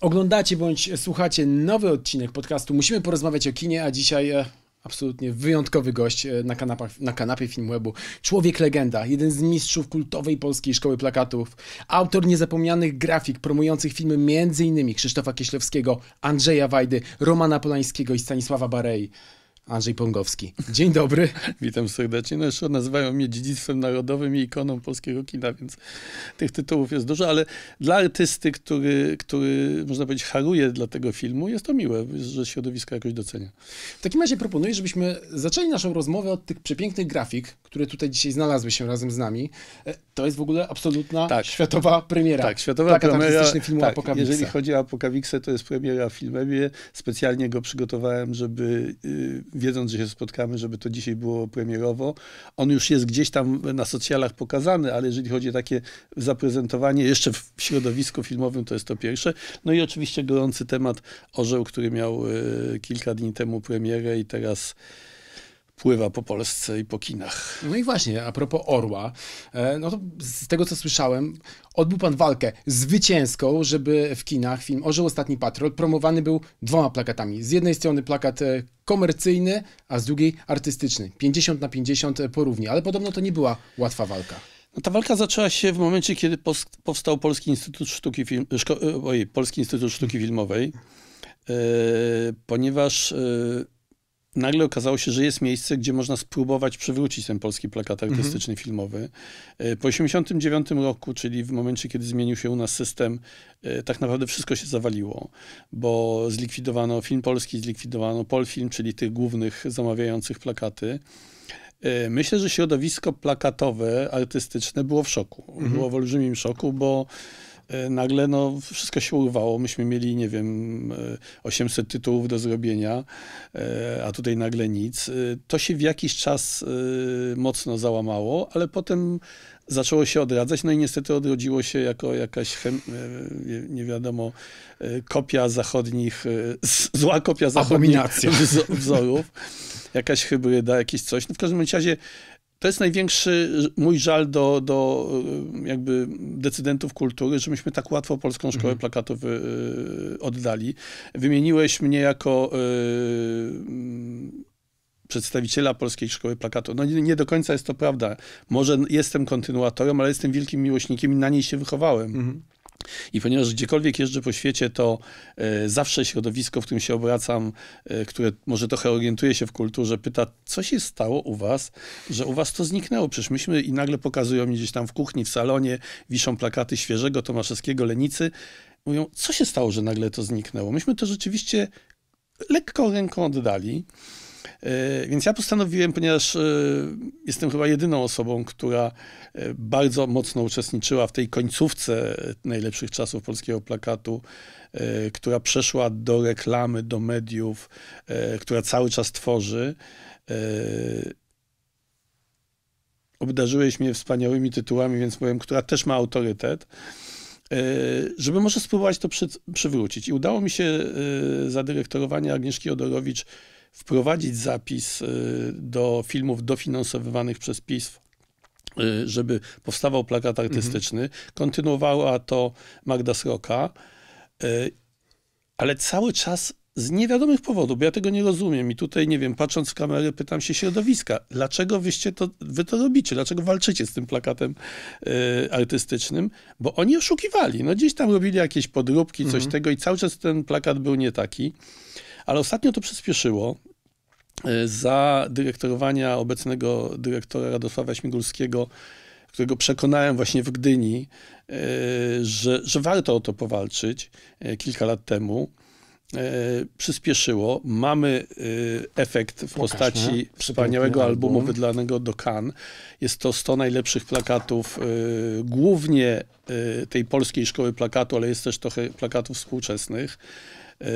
Oglądacie bądź słuchacie nowy odcinek podcastu. Musimy porozmawiać o kinie, a dzisiaj e, absolutnie wyjątkowy gość e, na, kanapach, na kanapie Filmwebu. Człowiek legenda, jeden z mistrzów kultowej polskiej szkoły plakatów, autor niezapomnianych grafik promujących filmy m.in. Krzysztofa Kieślewskiego, Andrzeja Wajdy, Romana Polańskiego i Stanisława Barei. Andrzej Pągowski. Dzień dobry. Witam serdecznie. No jeszcze nazywają mnie dziedzictwem narodowym i ikoną polskiego kina, więc tych tytułów jest dużo, ale dla artysty, który, który można powiedzieć haruje dla tego filmu, jest to miłe, że środowisko jakoś docenia. W takim razie proponuję, żebyśmy zaczęli naszą rozmowę od tych przepięknych grafik, które tutaj dzisiaj znalazły się razem z nami. E, to jest w ogóle absolutna tak. światowa premiera. Tak, światowa Tak, premiera. filmu tak, Apokawiksa. Jeżeli chodzi o Apokawiksę, to jest premiera w filmie. Specjalnie go przygotowałem, żeby... Yy, wiedząc, że się spotkamy, żeby to dzisiaj było premierowo. On już jest gdzieś tam na socjalach pokazany, ale jeżeli chodzi o takie zaprezentowanie jeszcze w środowisku filmowym, to jest to pierwsze. No i oczywiście gorący temat Orzeł, który miał e, kilka dni temu premierę i teraz pływa po Polsce i po kinach. No i właśnie, a propos Orła, e, no to z tego co słyszałem, odbył pan walkę zwycięską, żeby w kinach film Orzeł Ostatni Patrol promowany był dwoma plakatami. Z jednej strony plakat e, komercyjny, a z drugiej artystyczny. 50 na 50 porównie, ale podobno to nie była łatwa walka. No, ta walka zaczęła się w momencie, kiedy powstał Polski Instytut Sztuki, Film... Szko... Oj, Polski Instytut Sztuki Filmowej, e, ponieważ nagle okazało się, że jest miejsce, gdzie można spróbować przywrócić ten polski plakat mhm. artystyczny filmowy. E, po 89 roku, czyli w momencie, kiedy zmienił się u nas system, e, tak naprawdę wszystko się zawaliło, bo zlikwidowano film polski, zlikwidowano Polfilm, czyli tych głównych zamawiających plakaty. E, myślę, że środowisko plakatowe, artystyczne było w szoku. Mhm. Było w olbrzymim szoku, bo E, nagle no, wszystko się urwało. Myśmy mieli, nie wiem, 800 e, tytułów do zrobienia, e, a tutaj nagle nic. To się w jakiś czas mocno załamało, ale potem zaczęło się odradzać, no i niestety odrodziło się jako jakaś, chem, nie wiadomo, kopia zachodnich, zła kopia zachodnich wzorów, jakaś hybryda, jakieś coś. No w każdym razie to jest największy y, mój żal do, do y, jakby decydentów kultury, że myśmy tak łatwo polską szkołę mhm. plakatów y, oddali. Wymieniłeś mnie jako mm, przedstawiciela Polskiej Szkoły Plakatu. No nie, nie, do końca jest to prawda. Może jestem kontynuatorem, ale jestem wielkim miłośnikiem i na niej się wychowałem. Mhm. I ponieważ gdziekolwiek jeżdżę po świecie, to e, zawsze środowisko, w którym się obracam, e, które może trochę orientuje się w kulturze, pyta, co się stało u was, że u was to zniknęło. Przecież myśmy i nagle pokazują mi gdzieś tam w kuchni, w salonie, wiszą plakaty świeżego Tomaszewskiego Lenicy. Mówią, co się stało, że nagle to zniknęło? Myśmy to rzeczywiście lekko ręką oddali. E, więc ja postanowiłem, ponieważ e, jestem chyba jedyną osobą, która e, bardzo mocno uczestniczyła w tej końcówce najlepszych czasów polskiego plakatu, która przeszła do reklamy, do mediów, która cały czas tworzy. Obdarzyłeś mnie wspaniałymi tytułami, więc powiem, która też ma autorytet żeby może spróbować to przywrócić. I udało mi się za Agnieszki Odorowicz wprowadzić zapis y, do filmów dofinansowywanych przez PiS y, żeby powstawał plakat mhm. artystyczny. Mhm. Kontynuowała to Magda Sroka, y, ale cały czas z niewiadomych powodów, bo ja tego nie rozumiem i tutaj, nie wiem, patrząc w kamerę, pytam się środowiska, dlaczego wyście to, wy to robicie, dlaczego walczycie z tym plakatem y, artystycznym, bo oni oszukiwali, no gdzieś tam robili jakieś podróbki, coś mhm. tego i cały czas ten plakat był nie taki. Ale ostatnio to przyspieszyło. E, za dyrektorowania obecnego dyrektora Radosława Śmigulskiego, którego przekonałem właśnie w Gdyni, e, że, że warto o to powalczyć e, kilka lat temu przyspieszyło. Mamy efekt w postaci nie? wspaniałego albumu wydlanego wydanego do Cannes. Jest to 100 najlepszych plakatów, głównie tej polskiej szkoły plakatu, ale jest też trochę plakatów współczesnych. E,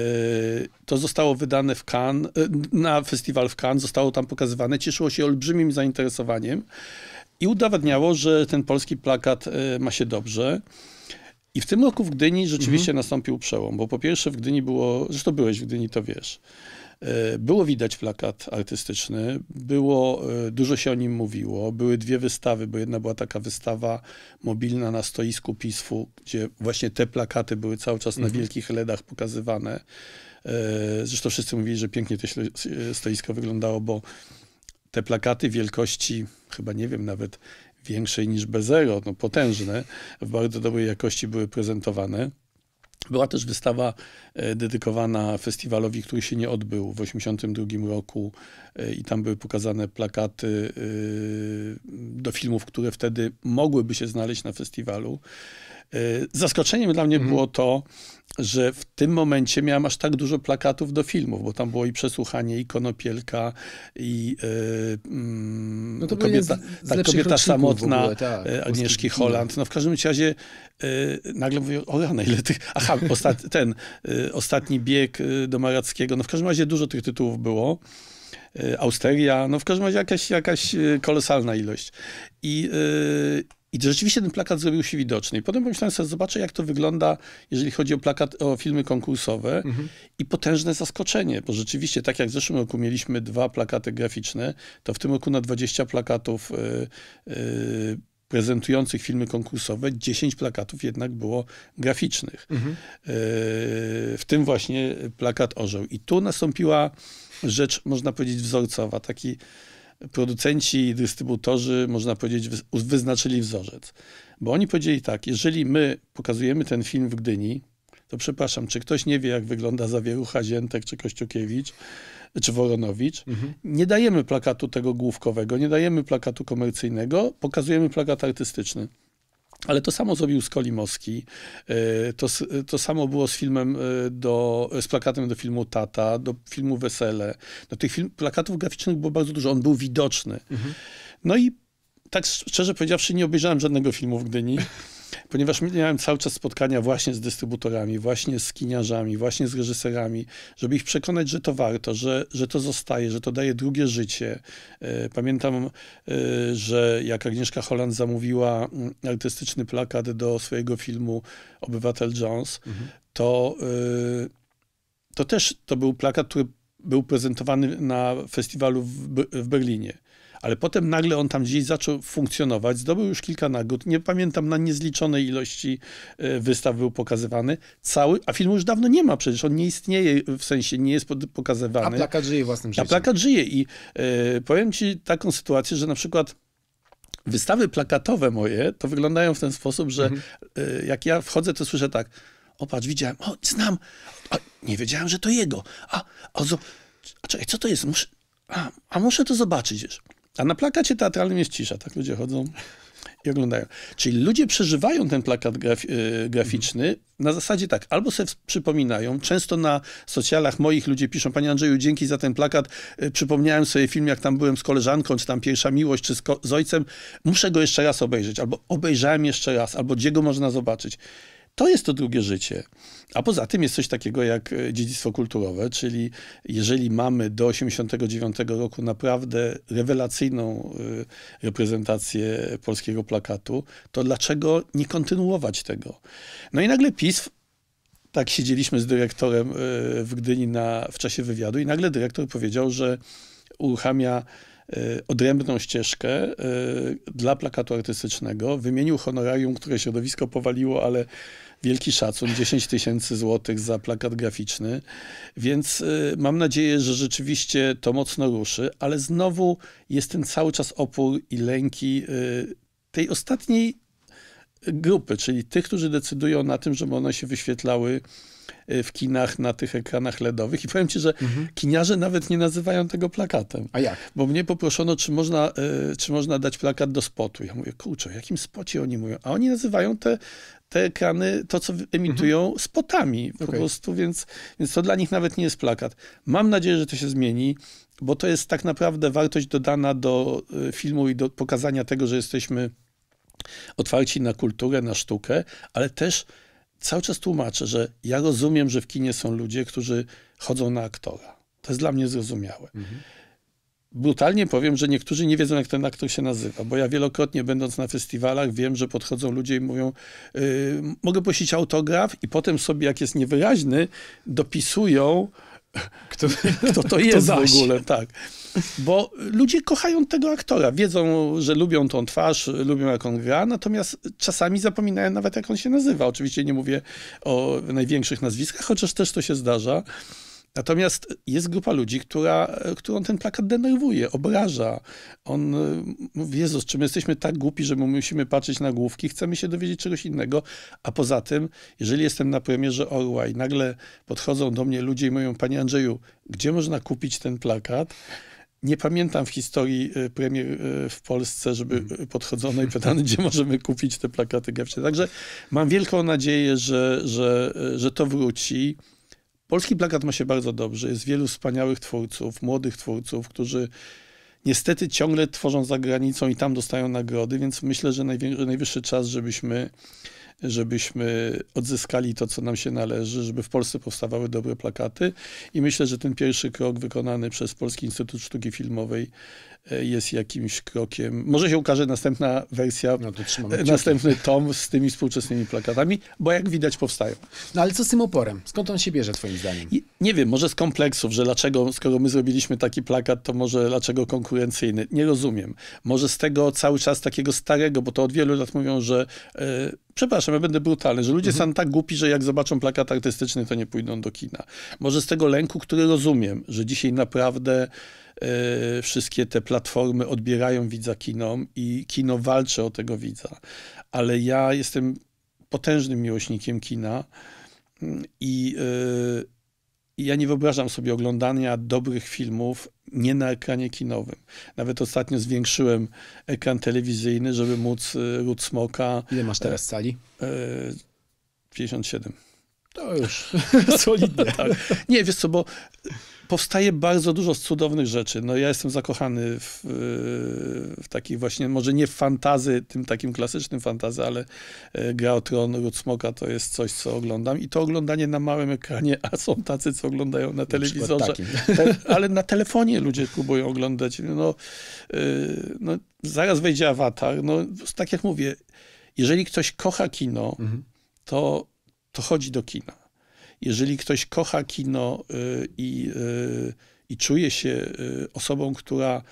to zostało wydane w Cannes, e, na festiwal w Cannes, zostało tam pokazywane, cieszyło się olbrzymim zainteresowaniem i udowadniało, że ten polski plakat e, ma się dobrze. I w tym roku w Gdyni rzeczywiście mhm. nastąpił przełom, bo po pierwsze w Gdyni było, zresztą byłeś w Gdyni, to wiesz. E, było widać plakat artystyczny, było, e, dużo się o nim mówiło, były dwie wystawy, bo jedna była taka wystawa mobilna na stoisku pisfu, gdzie właśnie te plakaty były cały czas na mhm. wielkich LEDach pokazywane. E, zresztą wszyscy mówili, że pięknie to stoisko wyglądało, bo te plakaty wielkości, chyba nie wiem nawet, większej niż B0, no potężne, w bardzo dobrej jakości były prezentowane. Była też wystawa e, dedykowana festiwalowi, który się nie odbył w 1982 roku e, i tam były pokazane plakaty e, do filmów, które wtedy mogłyby się znaleźć na festiwalu. E, zaskoczeniem dla mnie mhm. było to, że w tym momencie miałem aż tak dużo plakatów do filmów, bo tam było i przesłuchanie, i konopielka, i yy, mm, no kobieta, z, z tak, kobieta samotna ogóle, tak, e, Agnieszki Holland. No w każdym razie yy, nagle mówię, o rana, ile tych... Aha, ostat, ten yy, ostatni bieg do Marackiego. No w każdym razie dużo tych tytułów było. Austeria, no w każdym razie jakaś, jakaś kolosalna ilość. I, i rzeczywiście ten plakat zrobił się widoczny. I potem pomyślałem sobie, zobaczę jak to wygląda, jeżeli chodzi o plakat, o filmy konkursowe mhm. i potężne zaskoczenie, bo rzeczywiście, tak jak w zeszłym roku mieliśmy dwa plakaty graficzne, to w tym roku na 20 plakatów yy, yy, prezentujących filmy konkursowe 10 plakatów jednak było graficznych. Mhm. Y, w tym właśnie plakat orzeł. I tu nastąpiła rzecz, można powiedzieć, wzorcowa. Taki producenci i dystrybutorzy, można powiedzieć, wyznaczyli wzorzec. Bo oni powiedzieli tak, jeżeli my pokazujemy ten film w Gdyni, to przepraszam, czy ktoś nie wie, jak wygląda zawierucha Ziętek, czy Kościukiewicz, czy Woronowicz. Mhm. Nie dajemy plakatu tego główkowego, nie dajemy plakatu komercyjnego, pokazujemy plakat artystyczny. Ale to samo zrobił z Kolimowski, e, to, to samo było z filmem, e, do, z plakatem do filmu Tata, do filmu Wesele. No, tych film, plakatów graficznych było bardzo dużo, on był widoczny. Mhm. No i tak szczerze powiedziawszy, nie obejrzałem żadnego filmu w Gdyni. ponieważ miałem cały czas spotkania właśnie z dystrybutorami, właśnie z kiniarzami, właśnie z reżyserami, żeby ich przekonać, że to warto, że, że to zostaje, że to daje drugie życie. E, pamiętam, e, że jak Agnieszka Holland zamówiła mm, artystyczny plakat do swojego filmu Obywatel Jones, mhm. to, e, to też to był plakat, który był prezentowany na festiwalu w, w Berlinie ale potem nagle on tam gdzieś zaczął funkcjonować, zdobył już kilka nagród, nie pamiętam na niezliczonej ilości e, wystaw był pokazywany, cały, a filmu już dawno nie ma przecież, on nie istnieje, e, w sensie nie jest pokazywany. A plakat żyje własnym życiem. A plakat żyje i y, powiem ci taką sytuację, że na przykład wystawy plakatowe moje to wyglądają w ten sposób, że mhm. y, jak ja wchodzę, to słyszę tak, o patrz, widziałem, o, znam, o, nie wiedziałem, że to jego, a, o, a czekaj, co to jest, muszę, a, a muszę to zobaczyć, wiesz. A na plakacie teatralnym jest cisza, tak ludzie chodzą i oglądają. Czyli ludzie przeżywają ten plakat graf y, graficzny mhm. na zasadzie tak, albo sobie przypominają, często na socjalach moich ludzie piszą, panie Andrzeju, dzięki za ten plakat, y, przypomniałem sobie film, jak tam byłem z koleżanką, czy tam Pierwsza Miłość, czy z, z ojcem, muszę go jeszcze raz obejrzeć, albo obejrzałem jeszcze raz, albo gdzie go można zobaczyć. To jest to drugie życie. A poza tym jest coś takiego jak e, dziedzictwo kulturowe, czyli jeżeli mamy do 89 roku naprawdę rewelacyjną e, reprezentację polskiego plakatu, to dlaczego nie kontynuować tego? No i nagle PiS tak siedzieliśmy z dyrektorem e, w Gdyni na, w czasie wywiadu i nagle dyrektor powiedział, że uruchamia odrębną ścieżkę dla plakatu artystycznego. Wymienił honorarium, które środowisko powaliło, ale wielki szacun, 10 tysięcy złotych za plakat graficzny, więc y, mam nadzieję, że rzeczywiście to mocno ruszy, ale znowu jest ten cały czas opór i lęki y, tej ostatniej grupy, czyli tych, którzy decydują na tym, żeby one się wyświetlały y, w kinach na tych ekranach LEDowych. I powiem ci, że mhm. kiniarze nawet nie nazywają tego plakatem. A jak? Bo mnie poproszono, czy można, y, czy można dać plakat do spotu. Ja mówię, kurczę, o jakim spocie oni mówią? A oni nazywają te te ekrany to, co emitują mhm. spotami po okay. prostu, więc, więc to dla nich nawet nie jest plakat. Mam nadzieję, że to się zmieni, bo to jest tak naprawdę wartość dodana do e, filmu i do pokazania tego, że jesteśmy otwarci na kulturę, na sztukę, ale też cały czas tłumaczę, że ja rozumiem, że w kinie są ludzie, którzy chodzą na aktora. To jest dla mnie zrozumiałe. Mhm brutalnie powiem, że niektórzy nie wiedzą, jak ten aktor się nazywa, bo ja wielokrotnie będąc na festiwalach wiem, że podchodzą ludzie i mówią, yy, mogę prosić autograf i potem sobie, jak jest niewyraźny, dopisują, kto, kto to jest kto w ogóle, tak. Bo ludzie kochają tego aktora, wiedzą, że lubią tą twarz, lubią jak on gra, natomiast czasami zapominają nawet jak on się nazywa. Oczywiście nie mówię o największych nazwiskach, chociaż też to się zdarza. Natomiast jest grupa ludzi, która, e, którą ten plakat denerwuje, obraża. On e, mówi, Jezus, czy my jesteśmy tak głupi, że my musimy patrzeć na główki? Chcemy się dowiedzieć czegoś innego. A poza tym, jeżeli jestem na premierze Orła i nagle podchodzą do mnie ludzie i mówią, panie Andrzeju, gdzie można kupić ten plakat? Nie pamiętam w historii e, premier w Polsce, żeby mhm. podchodzono i pytano, gdzie możemy kupić te plakaty Gewcze. Także mam wielką nadzieję, że, że, że to wróci. Polski plakat ma się bardzo dobrze. Jest wielu wspaniałych twórców, młodych twórców, którzy niestety ciągle tworzą za granicą i tam dostają nagrody, więc myślę, że najwyższy czas, żebyśmy, żebyśmy odzyskali to, co nam się należy, żeby w Polsce powstawały dobre plakaty. I myślę, że ten pierwszy krok wykonany przez Polski Instytut Sztuki Filmowej E, jest jakimś krokiem. Może się ukaże następna wersja, no e, następny tom z tymi współczesnymi plakatami, bo jak widać powstają. No ale co z tym oporem? Skąd on się bierze twoim zdaniem? I, nie wiem, może z kompleksów, że dlaczego, skoro my zrobiliśmy taki plakat, to może dlaczego konkurencyjny? Nie rozumiem. Może z tego cały czas takiego starego, bo to od wielu lat mówią, że e, przepraszam, ja będę brutalny, że ludzie mhm. są tak głupi, że jak zobaczą plakat artystyczny, to nie pójdą do kina. Może z tego lęku, który rozumiem, że dzisiaj naprawdę Y, wszystkie te platformy odbierają widza kinom i kino walczy o tego widza. Ale ja jestem potężnym miłośnikiem kina mm, y, i ja nie wyobrażam sobie oglądania dobrych filmów nie na ekranie kinowym. Nawet ostatnio zwiększyłem ekran telewizyjny, żeby móc y, Ród Smoka... Ile masz teraz sali? E, 57. E, to już solidne. tak. Nie, wiesz co, bo powstaje bardzo dużo cudownych rzeczy. No ja jestem zakochany w, e, w takich właśnie, może nie w fantazy, tym takim klasycznym fantazy, ale e, Gra o Tron, Ród Smoka to jest coś, co oglądam i to oglądanie na małym ekranie, a są tacy, co oglądają na telewizorze. Na Te, ale na telefonie ludzie próbują oglądać. No, e, no, zaraz wejdzie awatar. No, tak jak mówię, jeżeli ktoś kocha kino, mhm. to, to chodzi do kina jeżeli ktoś kocha kino y, i, y, i czuje się y, osobą, która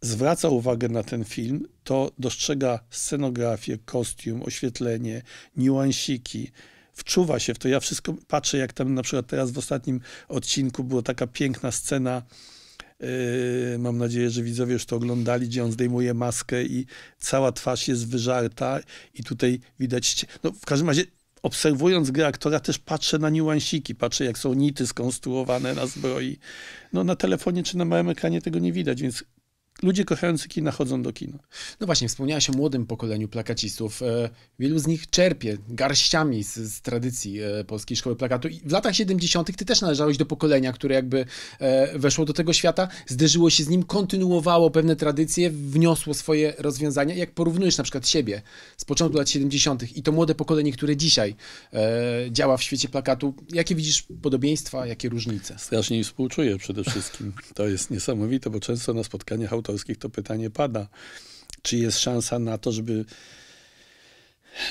zwraca uwagę na ten film, to dostrzega scenografię, kostium, oświetlenie, niuansiki, wczuwa się w to. Ja wszystko patrzę, jak tam na przykład teraz w ostatnim odcinku była taka piękna scena, Mam nadzieję, że widzowie już to oglądali, gdzie on zdejmuje maskę i cała twarz jest wyżarta i tutaj widać... No w każdym razie obserwując grę aktora też patrzę na niuansiki, patrzę jak są nity skonstruowane na zbroi. No na telefonie czy na małym ekranie tego nie widać, więc ludzie kochający kina chodzą do kina. No właśnie, wspomniałaś o młodym pokoleniu plakacistów. E, wielu z nich czerpie garściami z, z tradycji e, polskiej szkoły plakatu. I w latach 70. ty też należałeś do pokolenia, które jakby e, weszło do tego świata, zderzyło się z nim, kontynuowało pewne tradycje, wniosło swoje rozwiązania. Jak porównujesz na przykład siebie z początku lat 70. i to młode pokolenie, które dzisiaj działa w świecie plakatu, jakie widzisz podobieństwa, jakie różnice? Strasznie im współczuję przede wszystkim. To jest niesamowite, bo często na spotkaniach autorów polskich to pytanie pada. Czy jest szansa na to, żeby,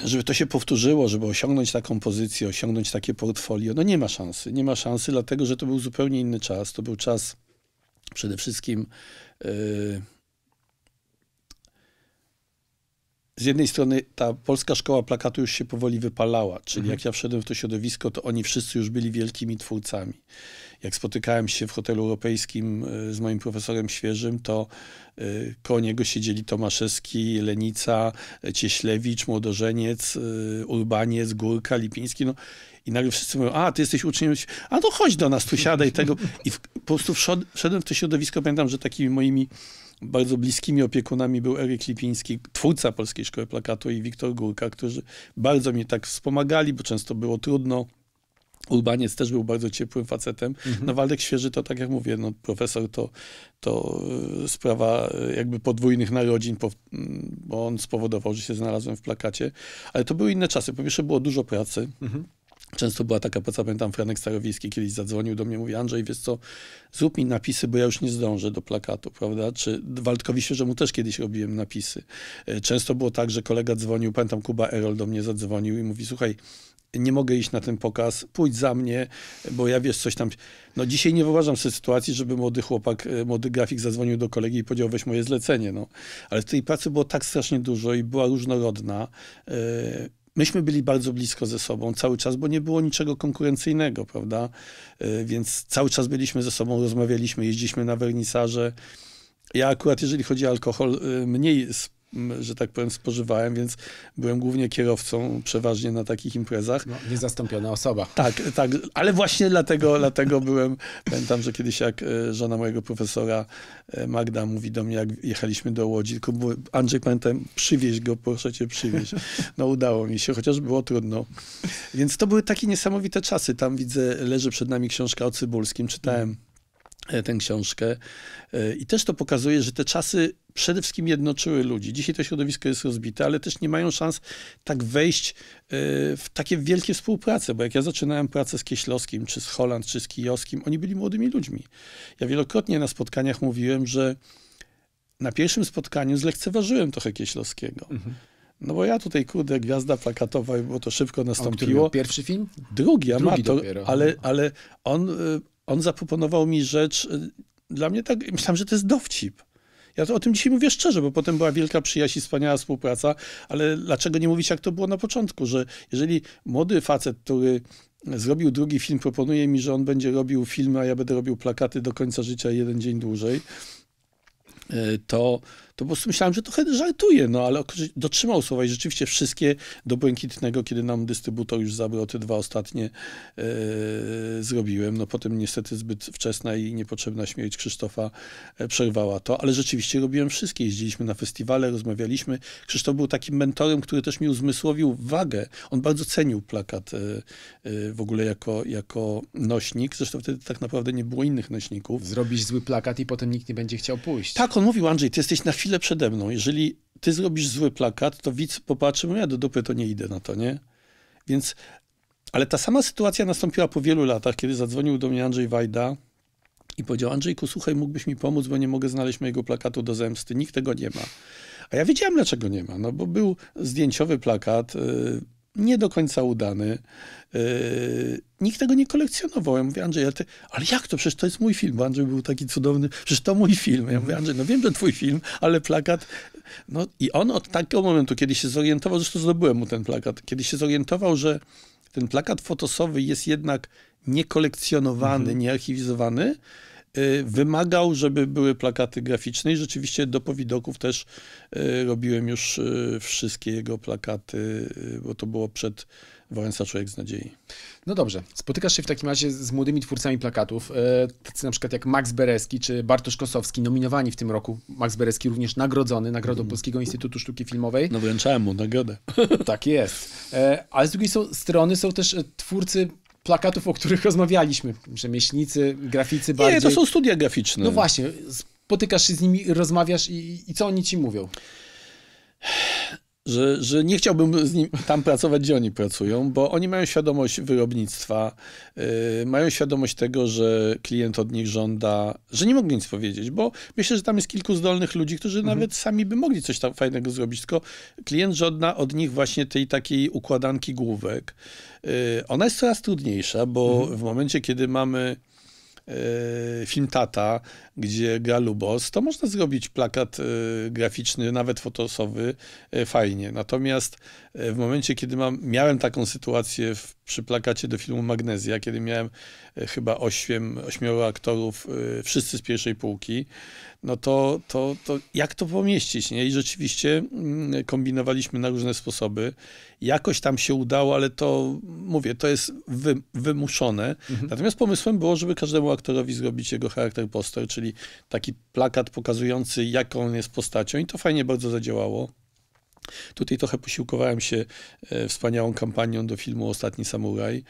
żeby to się powtórzyło, żeby osiągnąć taką pozycję, osiągnąć takie portfolio? No nie ma szansy. Nie ma szansy, dlatego że to był zupełnie inny czas. To był czas przede wszystkim. Yy, z jednej strony ta polska szkoła plakatu już się powoli wypalała, czyli mhm. jak ja wszedłem w to środowisko, to oni wszyscy już byli wielkimi twórcami. Jak spotykałem się w hotelu europejskim e, z moim profesorem świeżym, to e, koło niego siedzieli Tomaszewski, Lenica, e, Cieślewicz, Młodożeniec, Urbaniec, Górka, Lipiński. No. I nagle wszyscy mówią, a ty jesteś uczniem, a to no chodź do nas, tu siadaj tego. I w, po prostu wszedłem w to środowisko, pamiętam, że takimi moimi bardzo bliskimi opiekunami był Eryk Lipiński, twórca Polskiej Szkoły Plakatu i Wiktor Górka, którzy bardzo mnie tak wspomagali, bo często było trudno. Urbaniec też był bardzo ciepłym facetem. Mhm. No Waldek Świeży to, tak jak mówię, no, profesor to, to e, sprawa e, jakby podwójnych narodzin, bo on spowodował, że się znalazłem w plakacie. Ale to były inne czasy. Po pierwsze było dużo pracy. Mhm Często była taka praca, pamiętam, Franek Starowiejski kiedyś zadzwonił do mnie, mówi Andrzej, wiesz co, zrób mi napisy, bo ja już nie zdążę do plakatu, prawda? Czy Waldkowi Świeżemu też kiedyś robiłem napisy. E, często było tak, że kolega dzwonił, pamiętam, Kuba Erol do mnie zadzwonił i mówi, słuchaj, nie mogę iść na ten pokaz, pójdź za mnie, bo ja wiesz, coś tam... No dzisiaj nie wyobrażam sobie sytuacji, żeby młody chłopak, e, młody grafik zadzwonił do kolegi i powiedział, weź moje zlecenie, no. Ale tej pracy było tak strasznie dużo i była różnorodna. Yy Myśmy byli bardzo blisko ze sobą cały czas, bo nie było niczego konkurencyjnego, prawda? E, więc cały czas byliśmy ze sobą, rozmawialiśmy, jeździliśmy na wernisarze. Ja akurat, jeżeli chodzi o alkohol, e, mniej że tak powiem, spożywałem, więc byłem głównie kierowcą przeważnie na takich imprezach. No, niezastąpiona osoba. Tak, tak, ale właśnie dlatego, dlatego byłem, pamiętam, że kiedyś jak e, żona mojego profesora e, Magda mówi do mnie, jak jechaliśmy do Łodzi, tylko był, Andrzej, pamiętam, przywieź go, proszę cię przywieź. No udało mi się, chociaż było trudno. Więc to były takie niesamowite czasy. Tam widzę, leży przed nami książka o Cybulskim, czytałem E, tę książkę. E, I też to pokazuje, że te czasy przede wszystkim jednoczyły ludzi. Dzisiaj to środowisko jest rozbite, ale też nie mają szans tak wejść e, w takie wielkie współprace, bo jak ja zaczynałem pracę z Kieślowskim, czy z Holand, czy z Kijowskim, oni byli młodymi ludźmi. Ja wielokrotnie na spotkaniach mówiłem, że na pierwszym spotkaniu zlekceważyłem trochę Kieślowskiego. Mhm. No bo ja tutaj, kurde, gwiazda plakatowa, bo to szybko nastąpiło. On, pierwszy film? Drugi, Drugi amator, ale, ale on on zaproponował mi rzecz, y, dla mnie tak, myślałem, że to jest dowcip. Ja to o tym dzisiaj mówię szczerze, bo potem była wielka przyjaźń, i wspaniała współpraca, ale dlaczego nie mówić, jak to było na początku, że jeżeli młody facet, który zrobił drugi film, proponuje mi, że on będzie robił filmy, a ja będę robił plakaty do końca życia jeden dzień dłużej, y, to to po prostu myślałem, że to chyba żartuje, no ale dotrzymał słowa i rzeczywiście wszystkie do Błękitnego, kiedy nam dystrybutor już zabrał te dwa ostatnie, e, zrobiłem. No potem niestety zbyt wczesna i niepotrzebna śmierć Krzysztofa e, przerwała to, ale rzeczywiście robiłem wszystkie. Jeździliśmy na festiwale, rozmawialiśmy. Krzysztof był takim mentorem, który też mi uzmysłowił wagę. On bardzo cenił plakat e, w ogóle jako, jako nośnik. Zresztą wtedy tak naprawdę nie było innych nośników. zrobić zły plakat i potem nikt nie będzie chciał pójść. Tak, on mówił, Andrzej, ty jesteś na chwilę źle przede mną. Jeżeli ty zrobisz zły plakat, to widz popatrzy, no ja do dupy to nie idę na to, nie? Więc, ale ta sama sytuacja nastąpiła po wielu latach, kiedy zadzwonił do mnie Andrzej Wajda i powiedział, Andrzejku, słuchaj, mógłbyś mi pomóc, bo nie mogę znaleźć mojego plakatu do zemsty, nikt tego nie ma. A ja wiedziałem, dlaczego nie ma, no bo był zdjęciowy plakat, y, nie do końca udany. Yy, nikt tego nie kolekcjonował. Ja mówię, Andrzej, ale, ty, ale, jak to? Przecież to jest mój film. Andrzej był taki cudowny. Przecież to mój film. Ja mówię, Andrzej, no wiem, że twój film, ale plakat... No i on od takiego momentu, kiedy się zorientował, zresztą zdobyłem mu ten plakat, kiedy się zorientował, że ten plakat fotosowy jest jednak niekolekcjonowany, mhm. niearchiwizowany, Y, wymagał, żeby były plakaty graficzne i rzeczywiście do powidoków też y, robiłem już y, wszystkie jego plakaty, bo to było przed Wałęsa Człowiek z Nadziei. No dobrze, spotykasz się w takim razie z młodymi twórcami plakatów, e, tacy na przykład jak Max Bereski czy Bartosz Kosowski, nominowani w tym roku. Max Bereski również nagrodzony Nagrodą mhm. Polskiego Instytutu Sztuki Filmowej. No wręczałem mu nagrodę. Tak jest. E, ale z drugiej strony są też e, twórcy plakatów, o których rozmawialiśmy. Rzemieślnicy, graficy bardziej. Nie, to są studia graficzne. No właśnie, spotykasz się z nimi, rozmawiasz i, i co oni ci mówią? że, że nie chciałbym z nim tam pracować, gdzie oni pracują, bo oni mają świadomość wyrobnictwa, yy, mają świadomość tego, że klient od nich żąda, że nie mogą nic powiedzieć, bo myślę, że tam jest kilku zdolnych ludzi, którzy mhm. nawet sami by mogli coś tam fajnego zrobić, tylko klient żąda od nich właśnie tej takiej układanki główek. Yy, ona jest coraz trudniejsza, bo mhm. w momencie, kiedy mamy E, film Tata, gdzie gra Lubos, to można zrobić plakat e, graficzny, nawet fotosowy, e, fajnie. Natomiast w momencie, kiedy mam, miałem taką sytuację w, przy plakacie do filmu Magnezja, kiedy miałem chyba ośmiu, ośmioro aktorów, wszyscy z pierwszej półki, no to, to, to jak to pomieścić, nie? I rzeczywiście mm, kombinowaliśmy na różne sposoby. Jakoś tam się udało, ale to, mówię, to jest wy, wymuszone. Mhm. Natomiast pomysłem było, żeby każdemu aktorowi zrobić jego charakter poster, czyli taki plakat pokazujący, jaką on jest postacią i to fajnie bardzo zadziałało. Tutaj trochę posiłkowałem się e, wspaniałą kampanią do filmu Ostatni Samuraj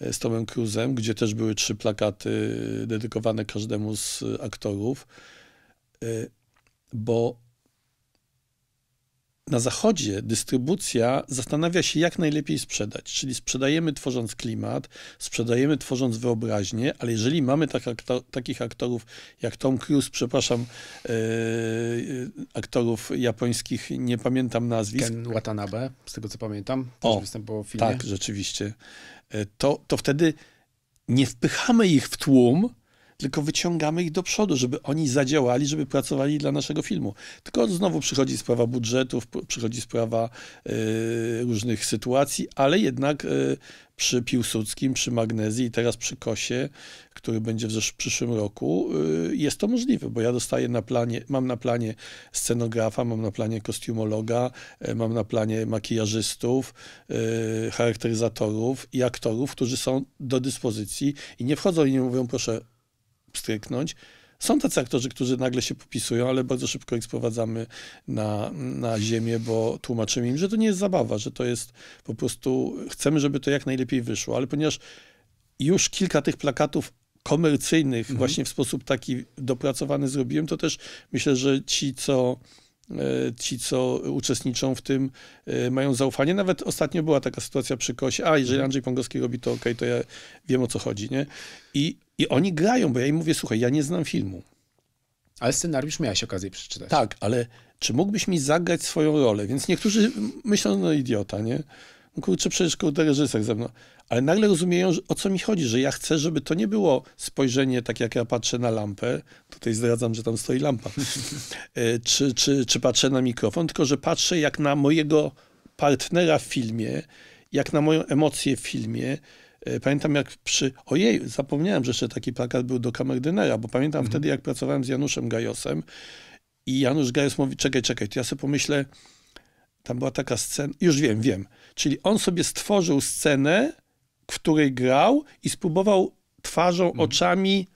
e, z Tomem Cruzem, gdzie też były trzy plakaty e, dedykowane każdemu z aktorów. Y, bo na zachodzie dystrybucja zastanawia się, jak najlepiej sprzedać, czyli sprzedajemy tworząc klimat, sprzedajemy tworząc wyobraźnię, ale jeżeli mamy tak aktor, takich aktorów jak Tom Cruise, przepraszam, yy, aktorów japońskich, nie pamiętam nazwisk. Ken Watanabe, z tego co pamiętam, też o, występował w filmie. Tak, rzeczywiście. Y, to, to wtedy nie wpychamy ich w tłum, tylko wyciągamy ich do przodu, żeby oni zadziałali, żeby pracowali dla naszego filmu. Tylko znowu przychodzi sprawa budżetów, przychodzi sprawa y, różnych sytuacji, ale jednak y, przy Piłsudskim, przy Magnezji i teraz przy Kosie, który będzie w przyszłym roku, y, jest to możliwe, bo ja dostaję na planie, mam na planie scenografa, mam na planie kostiumologa, y, mam na planie makijażystów, y, charakteryzatorów i aktorów, którzy są do dyspozycji i nie wchodzą i nie mówią, proszę, stryknąć. Są tacy aktorzy, którzy nagle się popisują, ale bardzo szybko ich sprowadzamy na, na ziemię, bo tłumaczymy im, że to nie jest zabawa, że to jest po prostu, chcemy, żeby to jak najlepiej wyszło, ale ponieważ już kilka tych plakatów komercyjnych mhm. właśnie w sposób taki dopracowany zrobiłem, to też myślę, że ci, co E, ci, co uczestniczą w tym, e, mają zaufanie. Nawet ostatnio była taka sytuacja przy Kosie, a jeżeli mhm. Andrzej Pongowski robi to, okej, to ja wiem o co chodzi, nie? I, I oni grają, bo ja im mówię, słuchaj, ja nie znam filmu. Ale scenariusz miałeś okazję przeczytać. Tak, ale czy mógłbyś mi zagrać swoją rolę? Więc niektórzy myślą, no idiota, nie? no kurczę, przecież kurde reżyser ze mną. Ale nagle rozumieją, o co mi chodzi, że ja chcę, żeby to nie było spojrzenie tak, jak ja patrzę na lampę, tutaj zdradzam, że tam stoi lampa, e, czy, czy, czy patrzę na mikrofon, tylko że patrzę jak na mojego partnera w filmie, jak na moją emocję w filmie, e, Pamiętam jak przy... Ojej, zapomniałem, że jeszcze taki plakat był do Kamerdynera, bo pamiętam mhm. wtedy, jak pracowałem z Januszem Gajosem i Janusz Gajos mówi, czekaj, czekaj, to ja sobie pomyślę, tam była taka scena, już wiem, wiem, Czyli on sobie stworzył scenę, w której grał i spróbował twarzą, mhm. oczami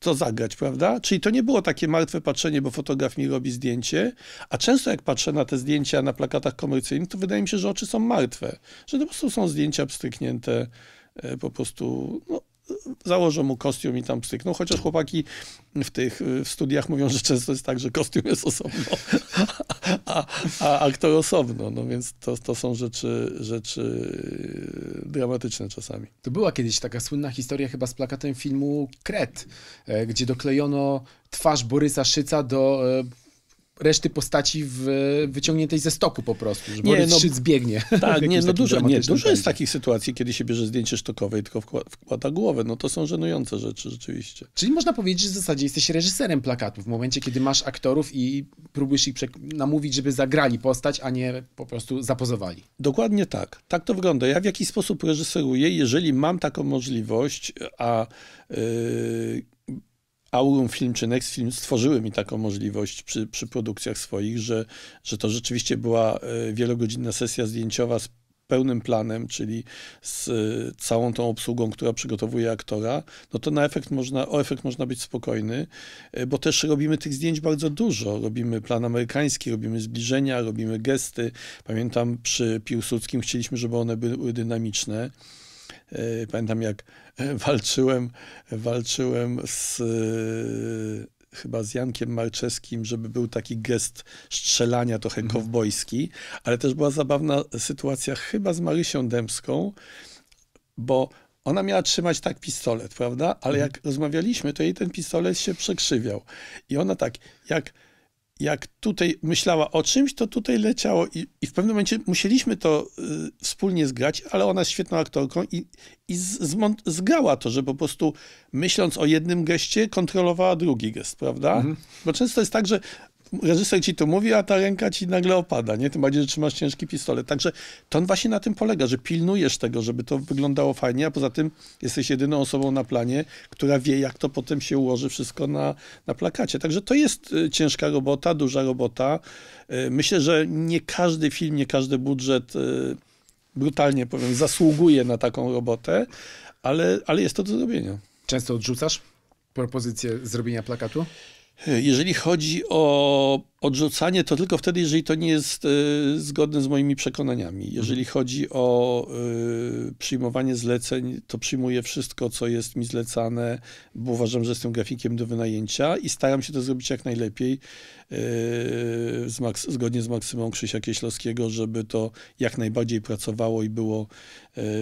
to zagrać, prawda? Czyli to nie było takie martwe patrzenie, bo fotograf mi robi zdjęcie, a często jak patrzę na te zdjęcia na plakatach komercyjnych, to wydaje mi się, że oczy są martwe, że to po prostu są zdjęcia pstryknięte e, po prostu no, założę mu kostium i tam pstykną, chociaż chłopaki w tych y, w studiach mówią, że często jest tak, że kostium jest osobno, a, a aktor osobno, no więc to, to są rzeczy, rzeczy y, dramatyczne czasami. To była kiedyś taka słynna historia chyba z plakatem filmu Kret, e, gdzie doklejono twarz Borysa Szyca do e, reszty postaci w, wyciągniętej ze stoku po prostu, że nie, no, zbiegnie. Tak, nie, no dużo, nie, dużo jest takich sytuacji, kiedy się bierze zdjęcie sztokowe i tylko wkłada głowę. No to są żenujące rzeczy rzeczywiście. Czyli można powiedzieć, że w zasadzie jesteś reżyserem plakatów w momencie, kiedy masz aktorów i próbujesz ich namówić, żeby zagrali postać, a nie po prostu zapozowali. Dokładnie tak. Tak to wygląda. Ja w jakiś sposób reżyseruję, jeżeli mam taką możliwość, a... Yy Aurum Film czy Next Film stworzyły mi taką możliwość przy, przy produkcjach swoich, że, że to rzeczywiście była e, wielogodzinna sesja zdjęciowa z pełnym planem, czyli z e, całą tą obsługą, która przygotowuje aktora, no to na efekt można, o efekt można być spokojny, e, bo też robimy tych zdjęć bardzo dużo. Robimy plan amerykański, robimy zbliżenia, robimy gesty. Pamiętam przy Piłsudskim chcieliśmy, żeby one były dynamiczne. E, pamiętam jak walczyłem, walczyłem z e, chyba z Jankiem Marczewskim, żeby był taki gest strzelania trochę w mhm. kowbojski, ale też była zabawna sytuacja chyba z Marysią Dębską, bo ona miała trzymać tak pistolet, prawda? Ale mhm. jak rozmawialiśmy, to jej ten pistolet się przekrzywiał. I ona tak, jak jak tutaj myślała o czymś, to tutaj leciało i, i w pewnym momencie musieliśmy to y, wspólnie zgrać, ale ona jest świetną aktorką i, i z, zgrała to, że po prostu myśląc o jednym geście, kontrolowała drugi gest, prawda? Mhm. Bo często jest tak, że reżyser ci to mówi, a ta ręka ci nagle opada, nie? Tym bardziej, że trzymasz ciężki pistolet. Także to on właśnie na tym polega, że pilnujesz tego, żeby to wyglądało fajnie, a poza tym jesteś jedyną osobą na planie, która wie, jak to potem się ułoży wszystko na, na plakacie. Także to jest y, ciężka robota, duża robota. Y, myślę, że nie każdy film, nie każdy budżet y, brutalnie powiem, zasługuje na taką robotę, ale, ale jest to do zrobienia. Często odrzucasz propozycję zrobienia plakatu? E, jeżeli chodzi o odrzucanie, to tylko wtedy, jeżeli to nie jest e, zgodne z moimi przekonaniami. Jeżeli mhm. chodzi o e, przyjmowanie zleceń, to przyjmuję wszystko, co jest mi zlecane, bo uważam, że jestem grafikiem do wynajęcia i staram się to zrobić jak najlepiej, zgodnie z maksymą Krzysia Kieślowskiego, żeby to jak najbardziej pracowało i było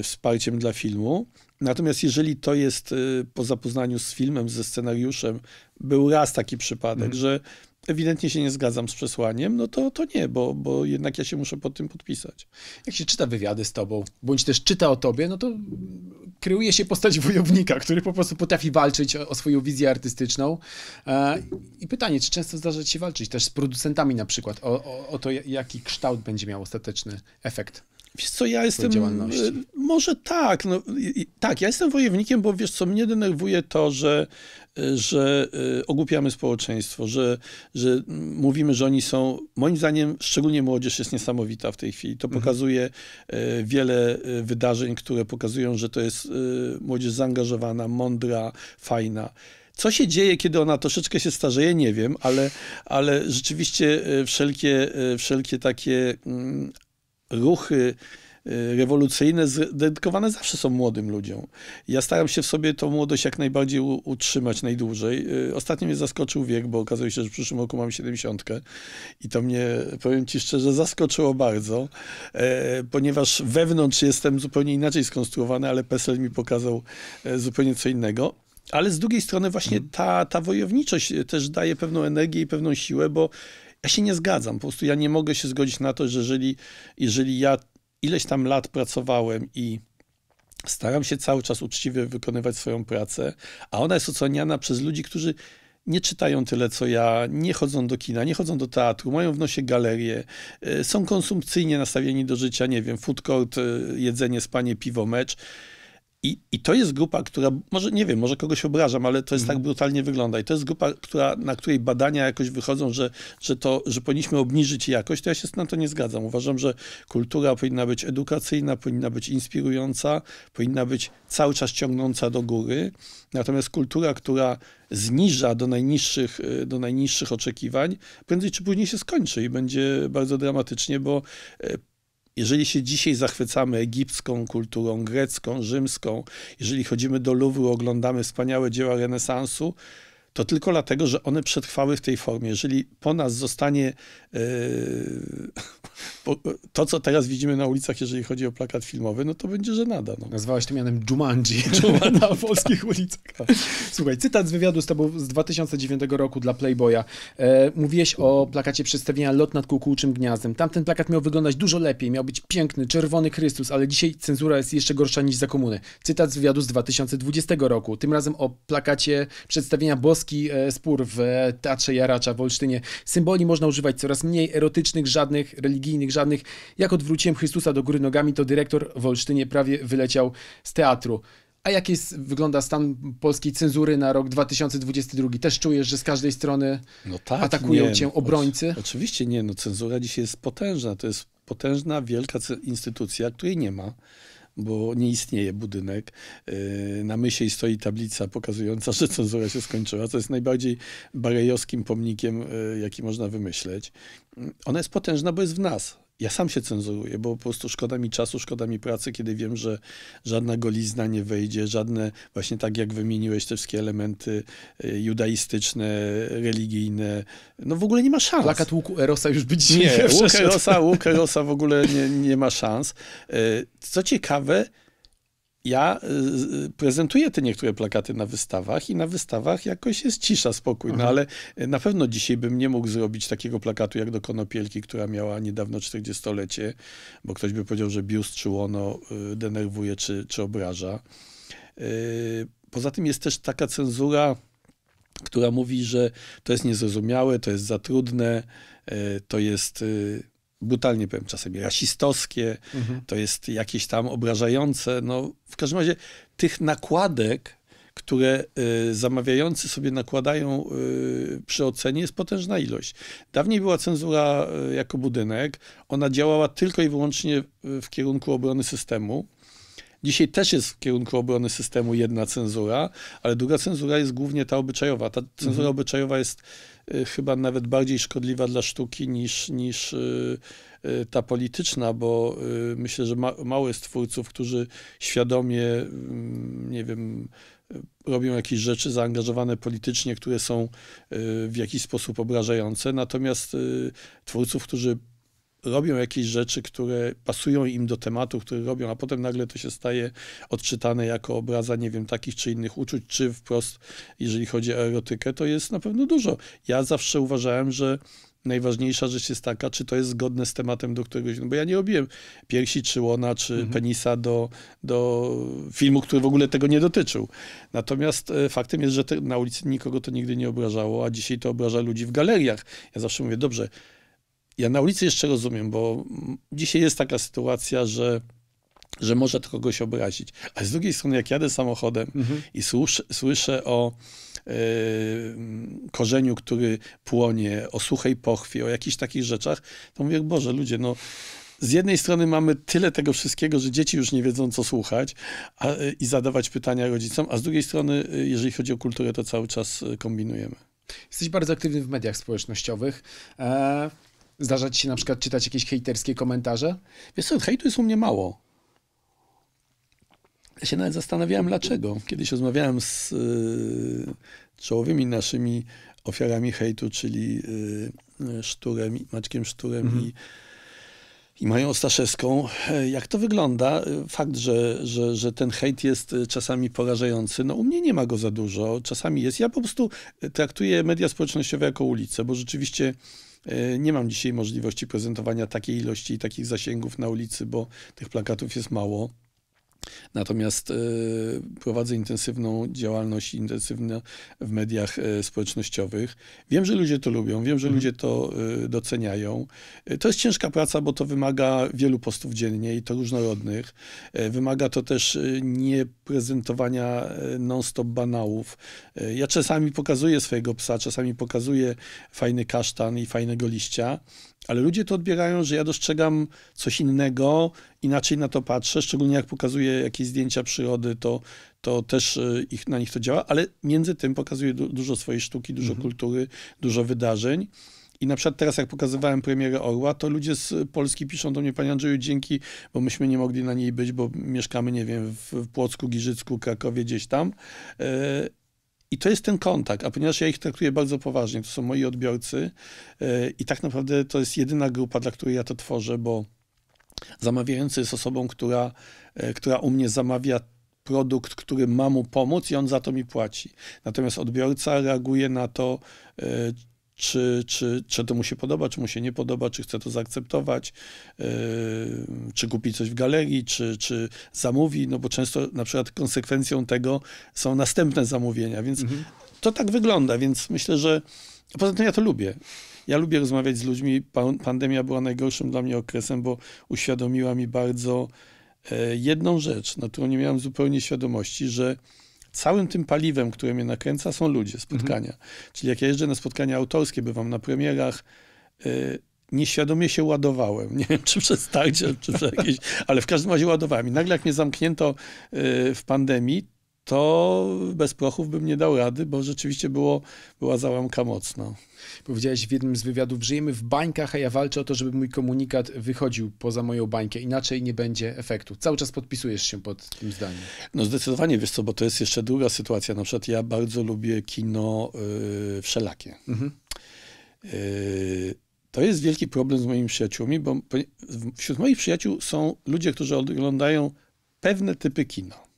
wsparciem dla filmu. Natomiast jeżeli to jest y, po zapoznaniu z filmem, ze scenariuszem, był raz taki przypadek, mhm. że ewidentnie się nie zgadzam z przesłaniem, no to, to nie, bo, bo jednak ja się muszę pod tym podpisać. Jak się czyta wywiady z tobą, bądź też czyta o tobie, no to kreuje się postać wojownika, który po prostu potrafi walczyć o, o swoją wizję artystyczną. E, I pytanie, czy często zdarza ci się walczyć też z producentami na przykład o, o, o to, jaki kształt będzie miał ostateczny efekt? Wiesz co, ja jestem. E, może tak. No, tak, ja jestem wojownikiem, bo wiesz co, mnie denerwuje to, że, e, że e, ogłupiamy społeczeństwo, że, że mówimy, że oni są. Moim zdaniem, szczególnie młodzież jest niesamowita w tej chwili. To mhm. pokazuje wiele wydarzeń, które pokazują, że to jest młodzież zaangażowana, mądra, fajna. Co się dzieje, kiedy ona troszeczkę się starzeje, nie wiem, ale, ale rzeczywiście wszelkie, wszelkie takie mm, ruchy e, rewolucyjne dedykowane zawsze są młodym ludziom. Ja staram się w sobie tą młodość jak najbardziej utrzymać najdłużej. E, ostatnio mnie zaskoczył wiek, bo okazuje się, że w przyszłym roku mam 70 i to mnie, powiem ci szczerze, zaskoczyło bardzo, e, ponieważ wewnątrz jestem zupełnie inaczej skonstruowany, ale PESEL mi pokazał zupełnie co innego. Ale z drugiej strony właśnie mhm. ta, ta wojowniczość też daje pewną energię i pewną siłę, bo ja się nie zgadzam, po prostu ja nie mogę się zgodzić na to, że jeżeli, jeżeli ja ileś tam lat pracowałem i staram się cały czas uczciwie wykonywać swoją pracę, a ona jest oceniana przez ludzi, którzy nie czytają tyle co ja, nie chodzą do kina, nie chodzą do teatru, mają w nosie galerie, y, są konsumpcyjnie nastawieni do życia, nie wiem, food court, y, jedzenie, spanie, piwo, mecz. I, I to jest grupa, która, może nie wiem, może kogoś obrażam, ale to jest tak mhm. brutalnie wygląda. I to jest grupa, która, na której badania jakoś wychodzą, że, że, to, że powinniśmy obniżyć jakość, to ja się na to nie zgadzam. Uważam, że kultura powinna być edukacyjna, powinna być inspirująca, powinna być cały czas ciągnąca do góry. Natomiast kultura, która zniża do najniższych, y, do najniższych oczekiwań, prędzej czy później się skończy i będzie bardzo dramatycznie, bo y, jeżeli się dzisiaj zachwycamy egipską kulturą, grecką, rzymską, jeżeli chodzimy do Louvru, oglądamy wspaniałe dzieła renesansu, to tylko dlatego, że one przetrwały w tej formie. Jeżeli po nas zostanie Yy, e, to, co teraz widzimy na ulicach, jeżeli chodzi o plakat filmowy, no to będzie żenada. No. Nazwałeś to mianem Jumanji. Jumanji na tak. polskich ulicach. Słuchaj, cytat z wywiadu z tobą z 2009 roku dla Playboya. E, mówiłeś o plakacie przedstawienia Lot nad kukułczym gniazdem. Tamten plakat miał wyglądać dużo lepiej, miał być piękny, czerwony Chrystus, ale dzisiaj cenzura jest jeszcze gorsza niż za komuny. Cytat z wywiadu z 2020 roku. Tym razem o plakacie przedstawienia Boski e, Spór w Teatrze Jaracza w Olsztynie. Symboli można używać coraz coraz mniej erotycznych, żadnych religijnych, żadnych. Jak odwróciłem Chrystusa do góry nogami, to dyrektor w Olsztynie prawie wyleciał z teatru. A jak jest, wygląda stan polskiej cenzury na rok 2022? Też czujesz, że z każdej strony no tak, atakują nie. cię no, obrońcy? O, oczywiście nie, no cenzura dzisiaj jest potężna. To jest potężna, wielka instytucja, której nie ma bo nie istnieje budynek. E, na mysie stoi tablica pokazująca, że cenzura się skończyła, co jest najbardziej barejowskim pomnikiem, e, jaki można wymyśleć. Ona jest potężna, bo jest w nas ja sam się cenzuruję, bo po prostu szkoda mi czasu, szkoda mi pracy, kiedy wiem, że żadna golizna nie wejdzie, żadne, właśnie tak jak wymieniłeś te wszystkie elementy e, judaistyczne, religijne, no w ogóle nie ma szans. Plakat łuku Erosa już być dzisiaj nie, nie łuk Erosa, łuk Erosa w ogóle nie, nie ma szans. E, co ciekawe, ja y, y, prezentuję te niektóre plakaty na wystawach i na wystawach jakoś jest cisza, spokój, no mhm. ale y, na pewno dzisiaj bym nie mógł zrobić takiego plakatu jak do Konopielki, która miała niedawno 40-lecie, bo ktoś by powiedział, że biust czy łono denerwuje czy, czy obraża. Poza tym jest też taka cenzura, która mówi, że to jest niezrozumiałe, to jest za trudne, to jest brutalnie powiem czasem, rasistowskie, mhm. to jest jakieś tam obrażające. No, w każdym razie tych nakładek, które y, zamawiający sobie nakładają y, przy ocenie, jest potężna ilość. Dawniej była cenzura y, jako budynek, ona działała tylko i wyłącznie w, y, w kierunku obrony systemu. Dzisiaj też jest w kierunku obrony systemu jedna cenzura, ale druga cenzura jest głównie ta obyczajowa. Ta cenzura mhm. obyczajowa jest Y, chyba nawet bardziej szkodliwa dla sztuki niż, niż y, y, ta polityczna, bo myślę, że ma, mało jest twórców, którzy świadomie, mm, nie wiem, robią jakieś rzeczy zaangażowane politycznie, które są w jakiś sposób obrażające. Natomiast twórców, którzy robią jakieś rzeczy, które pasują im do tematu, które robią, a potem nagle to się staje odczytane jako obraza, nie wiem, takich czy innych uczuć, czy wprost, jeżeli chodzi o erotykę, to jest na pewno dużo. Ja zawsze uważałem, że najważniejsza rzecz jest taka, czy to jest zgodne z tematem, do któregoś, no bo ja nie robiłem piersi, czy łona, czy mhm. penisa do, do filmu, który w ogóle tego nie dotyczył. Natomiast e, faktem jest, że te, na ulicy nikogo to nigdy nie obrażało, a dzisiaj to obraża ludzi w galeriach. Ja zawsze mówię, dobrze, ja na ulicy jeszcze rozumiem, bo dzisiaj jest taka sytuacja, że że może to kogoś obrazić. A z drugiej strony, jak jadę samochodem mhm. i słyszę, słyszę o yy, korzeniu, który płonie, o suchej pochwie, o jakichś takich rzeczach, to mówię, Boże, ludzie, no z jednej strony mamy tyle tego wszystkiego, że dzieci już nie wiedzą, co słuchać a, i zadawać pytania rodzicom, a z drugiej strony, e, jeżeli chodzi o kulturę, to cały czas e, kombinujemy. Jesteś bardzo aktywny w mediach społecznościowych. Zdarza ci się na przykład czytać jakieś hejterskie komentarze? Wiesz co, hejtu jest u mnie mało. Ja się nawet zastanawiałem dlaczego. Kiedyś rozmawiałem z y, czołowymi naszymi ofiarami hejtu, czyli y, y Szturem, Maćkiem Szturem mhm. i i Mają Staszewską. E, jak to wygląda? E, fakt, że, że, że ten hejt jest e, czasami porażający. No u mnie nie ma go za dużo, czasami jest. Ja po prostu traktuję media społecznościowe jako ulicę, bo rzeczywiście E, nie mam dzisiaj możliwości prezentowania takiej ilości i takich zasięgów na ulicy, bo tych plakatów jest mało. Natomiast e, prowadzę intensywną działalność, intensywną w mediach e, społecznościowych. Wiem, że ludzie to lubią, wiem, że mhm. ludzie to e, doceniają. To jest ciężka praca, bo to wymaga wielu postów dziennie i to różnorodnych. Wymaga to też nie prezentowania non-stop banałów. Ja czasami pokazuję swojego psa, czasami pokazuję fajny kasztan i fajnego liścia, ale ludzie to odbierają, że ja dostrzegam coś innego, inaczej na to patrzę, szczególnie jak pokazuję jakieś zdjęcia przyrody, to, to też e, ich, na nich to działa, ale między tym pokazuję du dużo swojej sztuki, dużo mhm. kultury, dużo wydarzeń. I na przykład teraz, jak pokazywałem premierę Orła, to ludzie z Polski piszą do mnie, panie Andrzeju, dzięki, bo myśmy nie mogli na niej być, bo mieszkamy, nie wiem, w Płocku, Giżycku, Krakowie, gdzieś tam. E, i to jest ten kontakt, a ponieważ ja ich traktuję bardzo poważnie, to są moi odbiorcy e, i tak naprawdę to jest jedyna grupa, dla której ja to tworzę, bo zamawiający jest osobą, która, e, która u mnie zamawia produkt, który ma mu pomóc i on za to mi płaci. Natomiast odbiorca reaguje na to, e, czy, czy, czy to mu się podoba, czy mu się nie podoba, czy chce to zaakceptować, yy, czy kupi coś w galerii, czy, czy zamówi, no bo często na przykład konsekwencją tego są następne zamówienia, więc mhm. to tak wygląda, więc myślę, że poza tym ja to lubię. Ja lubię rozmawiać z ludźmi. Pandemia była najgorszym dla mnie okresem, bo uświadomiła mi bardzo e, jedną rzecz, na którą nie miałem zupełnie świadomości, że całym tym paliwem, które mnie nakręca, są ludzie, mhm. spotkania. Mhm. Czyli jak ja jeżdżę na spotkania autorskie, bywam na premierach, y, nieświadomie się ładowałem. Nie wiem, czy przez tarcie, czy przez jakieś, ale w każdym razie ładowałem. I nagle jak mnie zamknięto y, w pandemii, to bez prochów bym nie dał rady, bo rzeczywiście było, była załamka mocno. Powiedziałeś w jednym z wywiadów, żyjemy w bańkach, a ja walczę o to, żeby mój komunikat wychodził poza moją bańkę, inaczej nie będzie efektu. Cały czas podpisujesz się pod tym zdaniem. No zdecydowanie, wiesz co, bo to jest jeszcze druga sytuacja. Na przykład ja bardzo lubię kino yy, wszelakie. Mhm. Y, to jest wielki problem z moimi przyjaciółmi, bo wśród moich przyjaciół są ludzie, którzy oglądają pewne typy kino.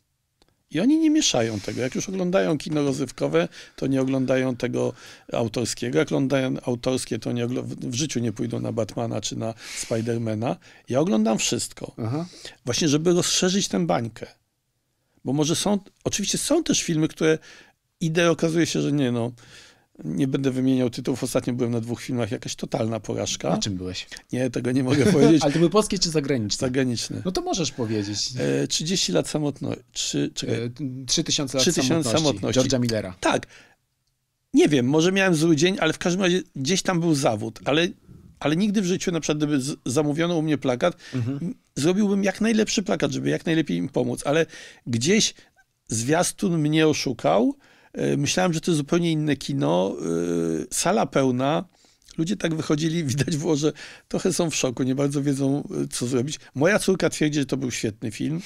I oni nie mieszają tego. Jak już oglądają kino rozrywkowe, to nie oglądają tego autorskiego. Jak oglądają autorskie, to nie w życiu nie pójdą na Batmana czy na Spidermana. Ja oglądam wszystko. Aha. Właśnie, żeby rozszerzyć tę bańkę. Bo może są, oczywiście są też filmy, które idę, okazuje się, że nie no, nie będę wymieniał tytułów. Ostatnio byłem na dwóch filmach, jakaś totalna porażka. Na czym byłeś? Nie, tego nie mogę powiedzieć. Ale to były polskie czy zagraniczne? Zagraniczne. No to możesz powiedzieć. E, 30 lat e, samotności. E, 3000 lat 3000 samotności. George'a Millera. Tak. Nie wiem, może miałem zły dzień, ale w każdym razie gdzieś tam był zawód, ale ale nigdy w życiu, na przykład gdyby zamówiono u mnie plakat, mhm. zrobiłbym jak najlepszy plakat, żeby jak najlepiej im pomóc, ale gdzieś zwiastun mnie oszukał, E, myślałem, że to jest zupełnie inne kino. E, sala pełna. Ludzie tak wychodzili, widać było, że trochę są w szoku, nie bardzo wiedzą, e, co zrobić. Moja córka twierdzi, że to był świetny film.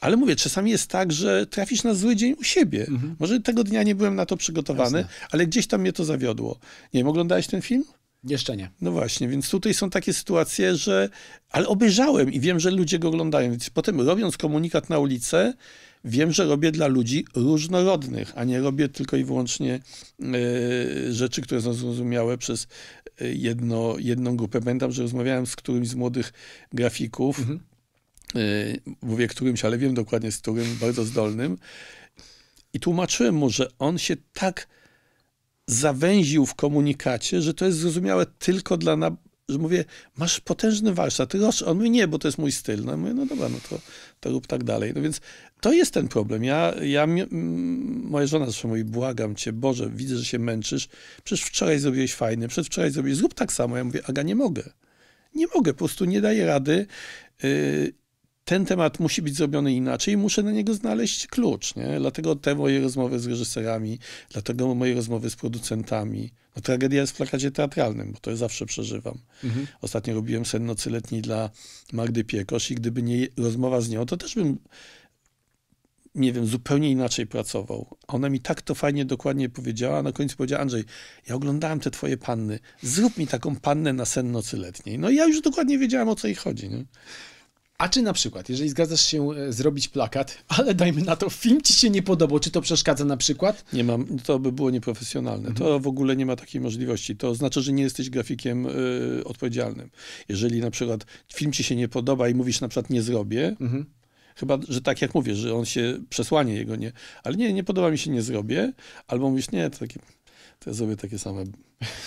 Ale mówię, czasami jest tak, że trafisz na zły dzień u siebie. Mhm. Może tego dnia nie byłem na to przygotowany, Jasne. ale gdzieś tam mnie to zawiodło. Nie wiem, oglądałeś ten film? Jeszcze nie. No właśnie, więc tutaj są takie sytuacje, że. Ale obejrzałem i wiem, że ludzie go oglądają, więc potem robiąc komunikat na ulicę, wiem, że robię dla ludzi różnorodnych, a nie robię tylko i wyłącznie e, rzeczy, które są zrozumiałe przez e, jedno, jedną grupę. Pamiętam, że rozmawiałem z którymś z młodych grafików, mhm. E, mówię którymś, ale wiem dokładnie z którym, bardzo zdolnym, i tłumaczyłem mu, że on się tak zawęził w komunikacie, że to jest zrozumiałe tylko dla, na, że mówię, masz potężny warsztat, rosz. On mówi, nie, bo to jest mój styl. No, ja mówię, no dobra, no to, to rób tak dalej. No więc to jest ten problem. Ja, ja moja żona zresztą mówi, błagam cię, Boże, widzę, że się męczysz. Przecież wczoraj zrobiłeś fajny, przedwczoraj zrobiłeś, zrób tak samo. Ja mówię, Aga, nie mogę. Nie mogę, po prostu nie daję rady. Y, ten temat musi być zrobiony inaczej i muszę na niego znaleźć klucz. Nie? Dlatego te moje rozmowy z reżyserami, dlatego moje rozmowy z producentami, no, tragedia jest w plakacie teatralnym, bo to ja zawsze przeżywam. Mhm. Ostatnio robiłem sen nocyletni dla Magdy Piekosz i gdyby nie rozmowa z nią, to też bym nie wiem, zupełnie inaczej pracował. A ona mi tak to fajnie, dokładnie powiedziała. Na końcu powiedziała, Andrzej, ja oglądałem te twoje panny. Zrób mi taką pannę na sen nocy letniej. No i ja już dokładnie wiedziałem, o co jej chodzi. Nie? A czy na przykład, jeżeli zgadzasz się e, zrobić plakat, ale dajmy na to, film ci się nie podobał, czy to przeszkadza na przykład? Nie mam, to by było nieprofesjonalne. Mhm. To w ogóle nie ma takiej możliwości. To oznacza, że nie jesteś grafikiem y, odpowiedzialnym. Jeżeli na przykład film ci się nie podoba i mówisz na przykład nie zrobię, mhm. chyba, że tak jak mówię, że on się przesłanie jego nie, ale nie, nie podoba mi się, nie zrobię, albo mówisz nie, to takie to ja zrobię takie same.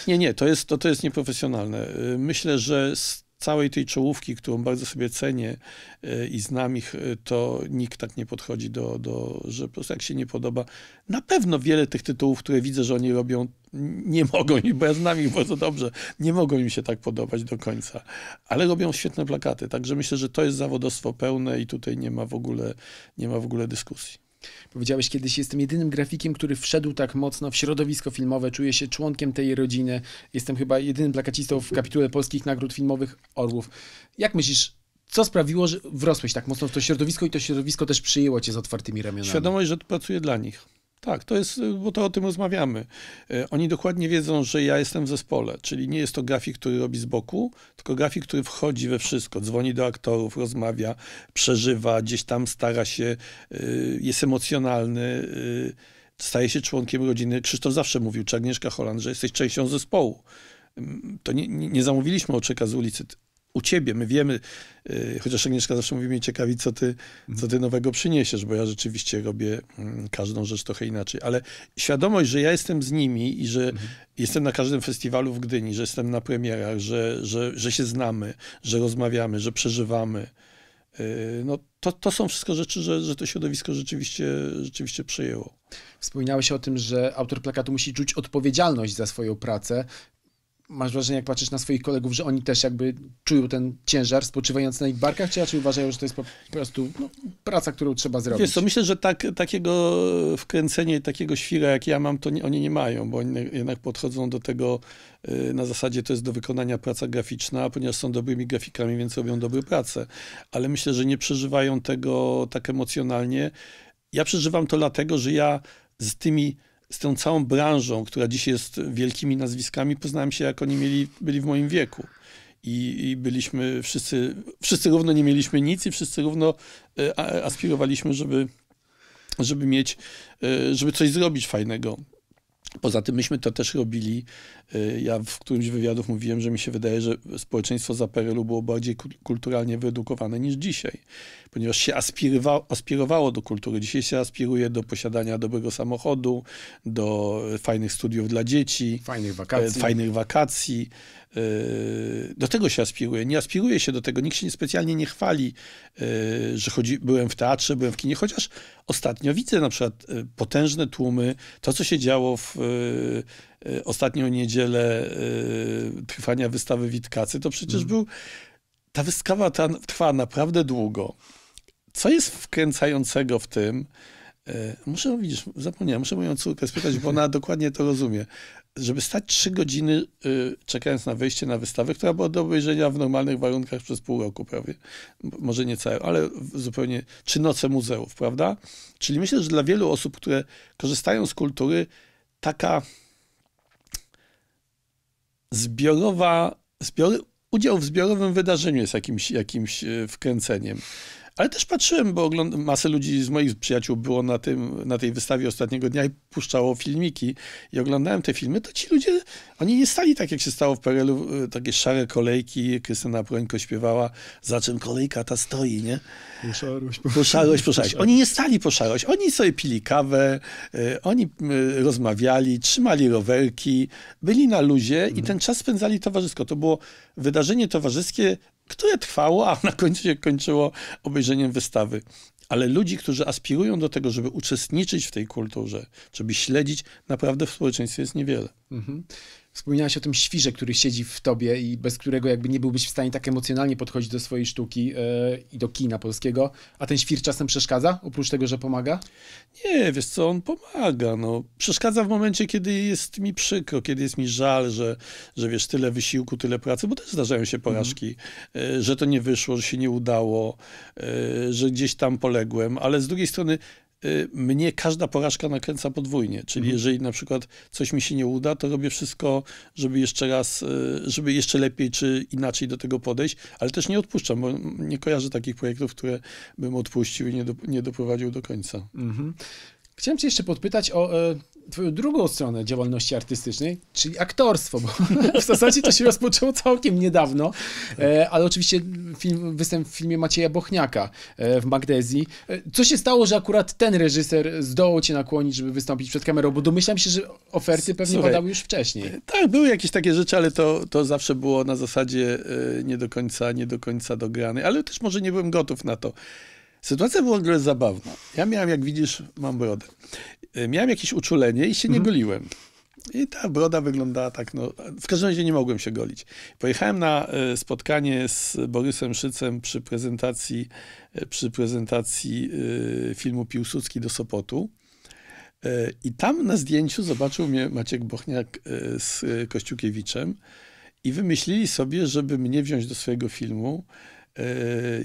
Nie, nie, to jest, to, to jest nieprofesjonalne. E, myślę, że całej tej czołówki, którą bardzo sobie cenię e, i znam ich, e, to nikt tak nie podchodzi do, do, że po prostu jak się nie podoba. Na pewno wiele tych tytułów, które widzę, że oni robią, nie mogą, bo ja znam ich bardzo dobrze, nie mogą im się tak podobać do końca, ale robią świetne plakaty, także myślę, że to jest zawodostwo pełne i tutaj nie ma w ogóle, nie ma w ogóle dyskusji. Powiedziałeś kiedyś, jestem jedynym grafikiem, który wszedł tak mocno w środowisko filmowe, czuję się członkiem tej rodziny, jestem chyba jedynym plakacistą w kapitule polskich nagród filmowych Orłów. Jak myślisz, co sprawiło, że wrosłeś tak mocno w to środowisko i to środowisko też przyjęło cię z otwartymi ramionami? Świadomość, że pracuję dla nich. Tak, to jest, bo to o tym rozmawiamy. E, oni dokładnie wiedzą, że ja jestem w zespole, czyli nie jest to grafik, który robi z boku, tylko grafik, który wchodzi we wszystko, dzwoni do aktorów, rozmawia, przeżywa, gdzieś tam stara się, e, jest emocjonalny, e, staje się członkiem rodziny. Krzysztof zawsze mówił, czy Agnieszka Holland, że jesteś częścią zespołu. Mm, to nie, nie zamówiliśmy oczeka z ulicy, u ciebie. My wiemy, y, chociaż Agnieszka zawsze mówi mi ciekawi, co ty, co ty nowego przyniesiesz, bo ja rzeczywiście robię mm, każdą rzecz trochę inaczej. Ale świadomość, że ja jestem z nimi i że mhm. jestem na każdym festiwalu w Gdyni, że jestem na premierach, że, że, że się znamy, że rozmawiamy, że przeżywamy, y, no to, to są wszystko rzeczy, że, że to środowisko rzeczywiście, rzeczywiście przyjęło. Wspominałeś o tym, że autor plakatu musi czuć odpowiedzialność za swoją pracę masz wrażenie, jak patrzysz na swoich kolegów, że oni też jakby czują ten ciężar spoczywający na ich barkach, czy raczej uważają, że to jest po prostu no, praca, którą trzeba zrobić? Wiesz co, myślę, że tak, takiego wkręcenia i takiego świra, jak ja mam, to nie, oni nie mają, bo oni jednak podchodzą do tego y, na zasadzie to jest do wykonania praca graficzna, ponieważ są dobrymi grafikami, więc robią dobre prace. Ale myślę, że nie przeżywają tego tak emocjonalnie. Ja przeżywam to dlatego, że ja z tymi z tą całą branżą, która dziś jest wielkimi nazwiskami, poznałem się, jak oni mieli, byli w moim wieku. I, i byliśmy wszyscy, wszyscy równo nie mieliśmy nic i wszyscy równo e, aspirowaliśmy, żeby, żeby mieć, e, żeby coś zrobić fajnego. Poza tym myśmy to też robili. E, ja w którymś wywiadów mówiłem, że mi się wydaje, że społeczeństwo za PRL-u było bardziej kulturalnie wyedukowane niż dzisiaj, ponieważ się aspirowało, aspirowało do kultury. Dzisiaj się aspiruje do posiadania dobrego samochodu, do e, fajnych studiów dla dzieci, fajnych wakacji. E, fajnych wakacji. Yy, do tego się aspiruje. Nie aspiruje się do tego, nikt się specjalnie nie chwali, yy, że chodzi, byłem w teatrze, byłem w kinie, chociaż ostatnio widzę na przykład yy, potężne tłumy, to co się działo w ostatnią niedzielę trwania wystawy Witkacy, to przecież mm. był, ta wystawa ta trwa naprawdę długo. Co jest wkręcającego w tym, Muszę, widzisz, zapomniałem, muszę moją córkę spytać, bo ona dokładnie to rozumie żeby stać trzy godziny y, czekając na wejście na wystawę, która była do obejrzenia w normalnych warunkach przez pół roku prawie, może nie całe, ale zupełnie, czy noce muzeów, prawda? Czyli myślę, że dla wielu osób, które korzystają z kultury, taka zbiorowa, zbiory, udział w zbiorowym wydarzeniu jest jakimś, jakimś y, wkręceniem. Ale też patrzyłem, bo ogląd- masę ludzi z moich przyjaciół było na, tym, na tej wystawie ostatniego dnia i puszczało filmiki i oglądałem te filmy, to ci ludzie, oni nie stali tak, jak się stało w Perelu, e, takie szare kolejki, Krystyna Prońko śpiewała, za czym kolejka ta stoi, nie? Poszarość, poszarość. poszarość. Oni nie stali po szarość, oni sobie pili kawę, e, oni rozmawiali, trzymali rowerki, byli na luzie i mhm. ten czas spędzali towarzysko. To było wydarzenie towarzyskie które trwało, a na końcu się kończyło obejrzeniem wystawy. Ale ludzi, którzy aspirują do tego, żeby uczestniczyć w tej kulturze, żeby śledzić, naprawdę w społeczeństwie jest niewiele. Mhm. Wspominałaś o tym świrze, który siedzi w tobie i bez którego jakby nie byłbyś w stanie tak emocjonalnie podchodzić do swojej sztuki yy, i do kina polskiego. A ten świr czasem przeszkadza, oprócz tego, że pomaga? Nie, wiesz co, on pomaga. No. Przeszkadza w momencie, kiedy jest mi przykro, kiedy jest mi żal, że, że wiesz, tyle wysiłku, tyle pracy, bo też zdarzają się porażki, mm. yy, że to nie wyszło, że się nie udało, yy, że gdzieś tam poległem, ale z drugiej strony Y, mnie każda porażka nakręca podwójnie. Czyli mhm. jeżeli na przykład coś mi się nie uda, to robię wszystko, żeby jeszcze raz, y, żeby jeszcze lepiej czy inaczej do tego podejść, ale też nie odpuszczam, bo nie kojarzę takich projektów, które bym odpuścił i nie, do, nie doprowadził do końca. Mhm. Chciałem cię jeszcze podpytać o y, twoją drugą stronę działalności artystycznej, czyli aktorstwo, bo w zasadzie to się rozpoczęło całkiem niedawno, e, ale oczywiście film, występ w filmie Macieja Bochniaka e, w Magdezji. E, co się stało, że akurat ten reżyser zdołał cię nakłonić, żeby wystąpić przed kamerą, bo domyślam się, że oferty pewnie Słuchaj, padały już wcześniej. Tak, były jakieś takie rzeczy, ale to, to zawsze było na zasadzie nie do końca, nie do końca dograne, ale też może nie byłem gotów na to. Sytuacja była w ogóle zabawna. Ja miałem, jak widzisz, mam brodę. E, miałem jakieś uczulenie i się nie mhm. goliłem. I ta broda wyglądała tak, no, w każdym razie nie mogłem się golić. Pojechałem na e, spotkanie z Borysem Szycem przy prezentacji, e, przy prezentacji filmu Piłsudski do Sopotu. I tam na zdjęciu zobaczył mnie Maciek Bochniak z Kościukiewiczem i wymyślili sobie, żeby mnie wziąć do swojego filmu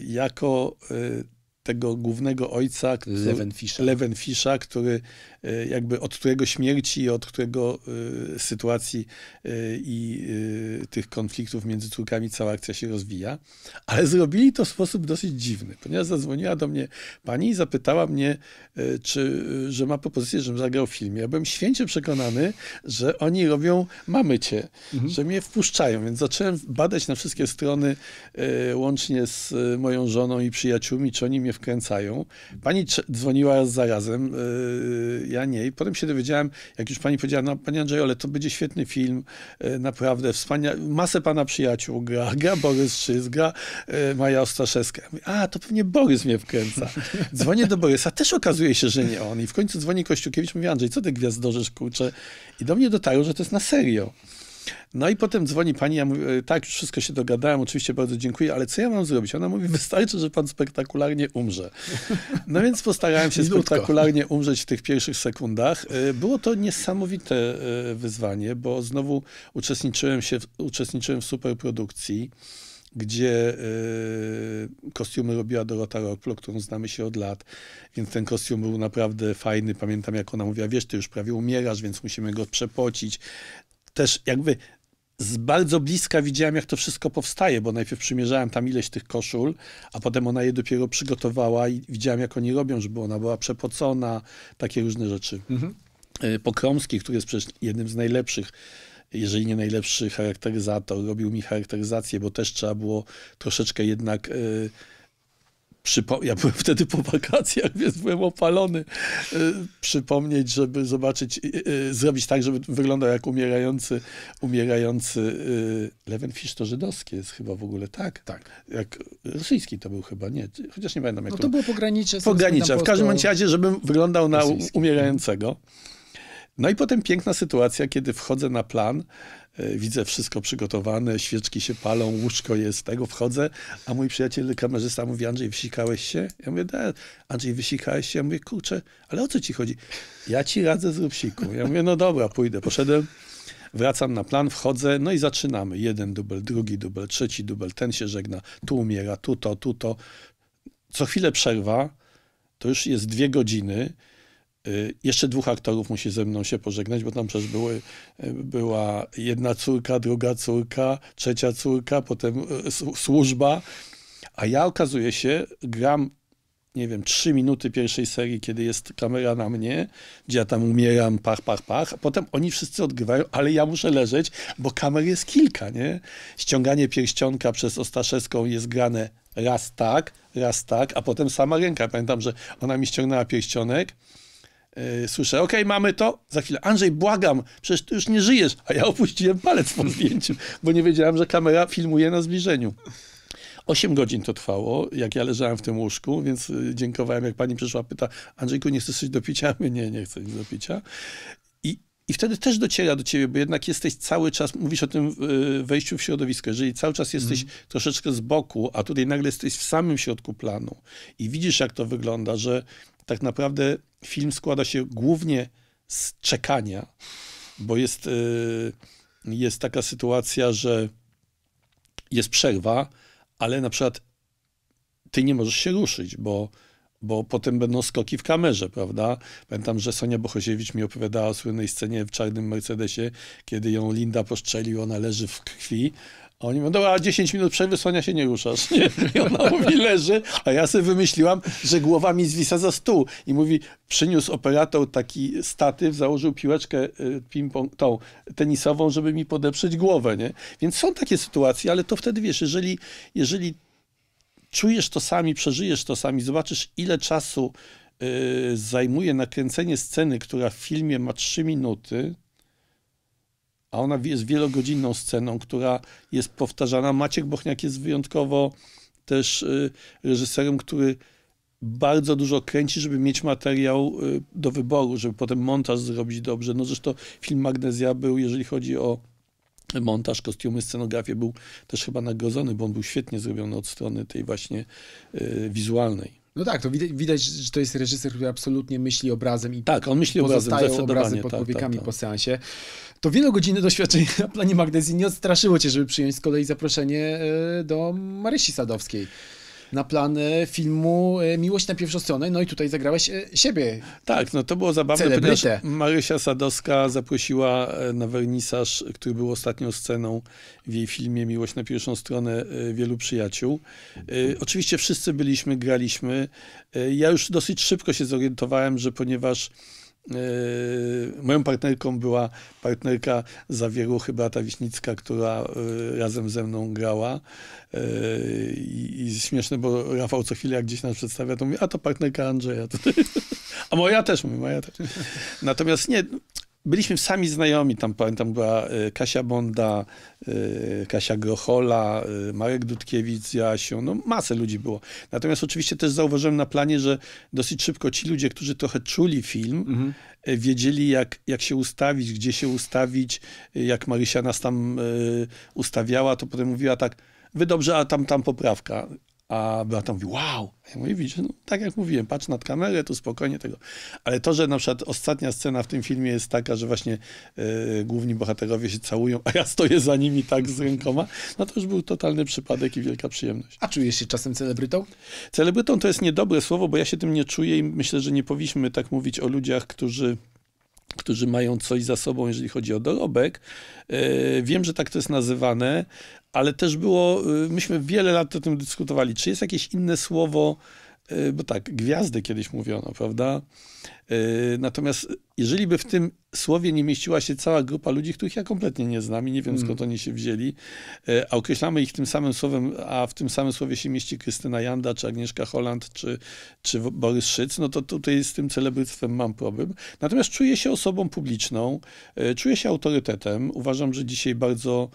jako tego głównego ojca, który, Fisza, e, który jakby od którego śmierci i od którego e, sytuacji e, i tych konfliktów między córkami cała akcja się rozwija. Ale zrobili to w sposób dosyć dziwny, ponieważ zadzwoniła do mnie pani i zapytała mnie, czy, że ma propozycję, żebym zagrał w filmie. Ja byłem święcie przekonany, że oni robią mamy cię, mhm. że mnie wpuszczają, więc zacząłem badać na wszystkie strony, łącznie z moją żoną i przyjaciółmi, czy oni mnie wkręcają. Pani dzwoniła z zarazem, e, ja nie. I potem się dowiedziałem, jak już pani powiedziała, no panie Andrzej, ale to będzie świetny film, e, naprawdę wspaniały. Masę pana przyjaciół gra, gra Borys Szyz, gra e, Maja Ostaszewska. Ja mówię, A, to pewnie Borys mnie wkręca. Dzwonię do Borysa, też okazuje się, że nie on. I w końcu dzwoni Kościukiewicz, mówi Andrzej, co ty gwiazdorzesz, kurczę? I do mnie dotarło, że to jest na serio. No i potem dzwoni pani, ja mówię, e, tak, już wszystko się dogadałem, oczywiście bardzo dziękuję, ale co ja mam zrobić? Ona mówi, wystarczy, że pan spektakularnie umrze. No więc postarałem się spektakularnie umrzeć w tych pierwszych sekundach. E, było to niesamowite e, wyzwanie, bo znowu uczestniczyłem, się, w, uczestniczyłem w superprodukcji gdzie kostiumy robiła Dorota Rockplo, którą znamy się od lat, więc ten kostium był naprawdę fajny. Pamiętam, jak ona mówiła, wiesz, ty już prawie umierasz, więc musimy go przepocić też jakby z bardzo bliska widziałem, jak to wszystko powstaje, bo najpierw przymierzałem tam ileś tych koszul, a potem ona je dopiero przygotowała i widziałem, jak oni robią, żeby ona była przepocona, takie różne rzeczy. Mhm. E, Pokromski, który jest przecież jednym z najlepszych, jeżeli nie najlepszy charakteryzator, robił mi charakteryzację, bo też trzeba było troszeczkę jednak... Yy, przypo... ja byłem wtedy po wakacjach, więc byłem opalony, y, przypomnieć, żeby zobaczyć, y, y, zrobić tak, żeby wyglądał jak umierający, umierający Levenfish to żydowski jest chyba w ogóle, tak? Tak. Jak rosyjski to był chyba, nie, chociaż nie pamiętam jak No to, to było pogranicze. Pogranicze, w każdym razie, żebym wyglądał na rosyjski. umierającego. No i potem piękna sytuacja, kiedy wchodzę na plan, E, widzę wszystko przygotowane, świeczki się palą, łóżko jest, tego wchodzę, a mój przyjaciel kamerzysta mówi, Andrzej, wysikałeś się? Ja mówię, da, Andrzej, wysikałeś się? Ja mówię, kurczę, ale o co ci chodzi? Ja ci radzę, zrób siku. Ja mówię, no dobra, pójdę. Poszedłem, wracam na plan, wchodzę, no i zaczynamy. Jeden dubel, drugi dubel, trzeci dubel, ten się żegna, tu umiera, tu to, tu to. Co chwilę przerwa, to już jest dwie godziny, Y, jeszcze dwóch aktorów musi ze mną się pożegnać, bo tam przecież były, y, była jedna córka, druga córka, trzecia córka, potem y, służba. A ja okazuje się, gram, nie wiem, trzy minuty pierwszej serii, kiedy jest kamera na mnie, gdzie ja tam umieram, pach, pach, pach, a potem oni wszyscy odgrywają, ale ja muszę leżeć, bo kamer jest kilka, nie? Ściąganie pierścionka przez Ostaszewską jest grane raz tak, raz tak, a potem sama ręka. Pamiętam, że ona mi ściągnęła pierścionek, E, słyszę, okej, okay, mamy to, za chwilę, Andrzej, błagam, przecież ty już nie żyjesz, a ja opuściłem palec po zdjęciu, bo nie wiedziałem, że kamera filmuje na zbliżeniu. Osiem godzin to trwało, jak ja leżałem w tym łóżku, więc y, dziękowałem, jak pani przyszła, pyta, Andrzejku, nie chcesz coś do picia? My, nie, nie chcę nic do picia. I, I wtedy też dociera do ciebie, bo jednak jesteś cały czas, mówisz o tym y, wejściu w środowisko, jeżeli cały czas jesteś mm. troszeczkę z boku, a tutaj nagle jesteś w samym środku planu i widzisz, jak to wygląda, że tak naprawdę film składa się głównie z czekania, bo jest, y, jest taka sytuacja, że jest przerwa, ale na przykład ty nie możesz się ruszyć, bo, bo potem będą skoki w kamerze, prawda? Pamiętam, że Sonia Bochoziewicz mi opowiadała o słynnej scenie w czarnym Mercedesie, kiedy ją Linda postrzelił, ona leży w krwi, a oni mówią, a 10 minut przerwy, Sonia się nie ruszasz. Nie? I ona mówi, leży, a ja sobie wymyśliłam, że głowa mi zwisa za stół. I mówi, przyniósł operator taki statyw, założył piłeczkę y, ping-pong, tą tenisową, żeby mi podeprzeć głowę. Nie? Więc są takie sytuacje, ale to wtedy wiesz, jeżeli, jeżeli czujesz to sami, przeżyjesz to sami, zobaczysz ile czasu yy, zajmuje nakręcenie sceny, która w filmie ma 3 minuty, a ona jest wielogodzinną sceną, która jest powtarzana. Maciek Bochniak jest wyjątkowo też y, reżyserem, który bardzo dużo kręci, żeby mieć materiał y, do wyboru, żeby potem montaż zrobić dobrze. No zresztą film Magnezja był, jeżeli chodzi o montaż, kostiumy, scenografię, był też chyba nagrodzony, bo on był świetnie zrobiony od strony tej właśnie y, wizualnej. No tak, to widać, widać, że to jest reżyser, który absolutnie myśli obrazem i tak, on myśli pozostają obrazem, obrazy pod tak, tak, powiekami tak, tak, po seansie. To wielogodzinne doświadczenie na planie magnezji nie odstraszyło cię, żeby przyjąć z kolei zaproszenie e, do Marysi Sadowskiej na plan filmu e, Miłość na pierwszą stronę, no i tutaj zagrałeś e, siebie. Tak, no to było zabawne, Celebrytę. ponieważ Marysia Sadowska zaprosiła e, na wernisaż, który był ostatnią sceną w jej filmie Miłość na pierwszą stronę wielu przyjaciół. Oczywiście wszyscy byliśmy, graliśmy. Ja już dosyć szybko się zorientowałem, że ponieważ Yy, moją partnerką była partnerka Zawieruchy, Beata Wiśnicka, która yy, razem ze mną grała. Yy, I, śmieszne, bo Rafał co chwilę jak gdzieś nas przedstawia, to mówi, a to partnerka Andrzeja. A moja też, mówi, moja też. Natomiast nie, byliśmy sami znajomi, tam pamiętam była e, Kasia Bonda, e, Kasia Grochola, e, Marek Dudkiewicz, Jasiu, no masę ludzi było. Natomiast oczywiście też zauważyłem na planie, że dosyć szybko ci ludzie, którzy trochę czuli film, mhm. wiedzieli jak, jak się ustawić, gdzie się ustawić, jak Marysia nas tam ustawiała, to potem mówiła tak, wy dobrze, a tam, tam poprawka. A Beata mówi, wow! A ja mówię, widzisz, no, tak jak mówiłem, patrz nad kamerę, tu spokojnie tego. Ale to, że na przykład ostatnia scena w tym filmie jest taka, że właśnie e, główni bohaterowie się całują, a ja stoję za nimi tak z rękoma, no to już był totalny przypadek i wielka przyjemność. A czujesz się czasem celebrytą? Celebrytą to jest niedobre słowo, bo ja się tym nie czuję i myślę, że nie powinniśmy tak mówić o ludziach, którzy którzy mają coś za sobą, jeżeli chodzi o dorobek. E, wiem, że tak to jest nazywane, ale też było, y, myśmy wiele lat o tym dyskutowali, czy jest jakieś inne słowo, y, bo tak, gwiazdy kiedyś mówiono, prawda? Y, natomiast jeżeli by w tym słowie nie mieściła się cała grupa ludzi, których ja kompletnie nie znam i nie wiem skąd mm. oni się wzięli, a określamy ich tym samym słowem, a w tym samym słowie się mieści Krystyna Janda, czy Agnieszka Holland, czy, czy Borys Szyc, no to tutaj z tym celebryctwem mam problem. Natomiast czuję się osobą publiczną, czuję się autorytetem, uważam, że dzisiaj bardzo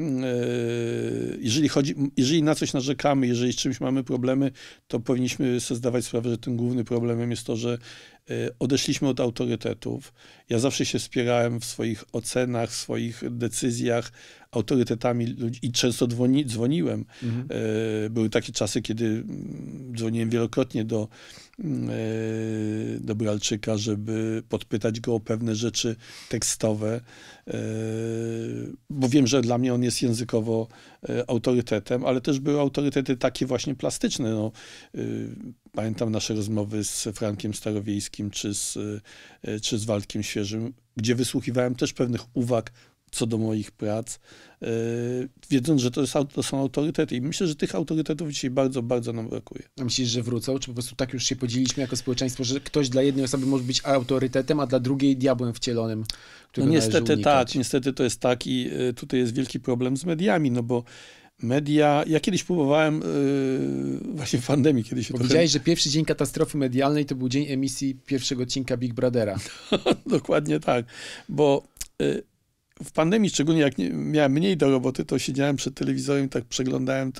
Yy, jeżeli, chodzi, jeżeli na coś narzekamy, jeżeli z czymś mamy problemy, to powinniśmy sobie zdawać sprawę, że tym głównym problemem jest to, że yy, odeszliśmy od autorytetów. Ja zawsze się wspierałem w swoich ocenach, w swoich decyzjach autorytetami ludzi i często dzwoni, dzwoniłem. Mhm. E, były takie czasy, kiedy mm, dzwoniłem wielokrotnie do, mm, e, do Bralczyka, żeby podpytać go o pewne rzeczy tekstowe, e, bo wiem, że dla mnie on jest językowo autorytetem, ale też były autorytety takie właśnie plastyczne. No, y, pamiętam nasze rozmowy z Frankiem Starowiejskim czy z, czy z Waldkiem Świeżym, gdzie wysłuchiwałem też pewnych uwag co do moich prac, e, wiedząc, że to, jest, to są autorytety. I myślę, że tych autorytetów dzisiaj bardzo, bardzo nam brakuje. A myślisz, że wrócą? Czy po prostu tak już się podzieliliśmy jako społeczeństwo, że ktoś dla jednej osoby może być autorytetem, a dla drugiej diabłem wcielonym? No niestety tak, niestety to jest tak i e, tutaj jest wielki problem z mediami, no bo media. Ja kiedyś próbowałem yy, właśnie w pandemii kiedyś. Trochę... Powiedziałeś, że pierwszy dzień katastrofy medialnej to był dzień emisji pierwszego odcinka Big Brothera. Dokładnie tak, bo w pandemii, szczególnie jak nie, miałem mniej do roboty, to siedziałem przed telewizorem i tak przeglądałem,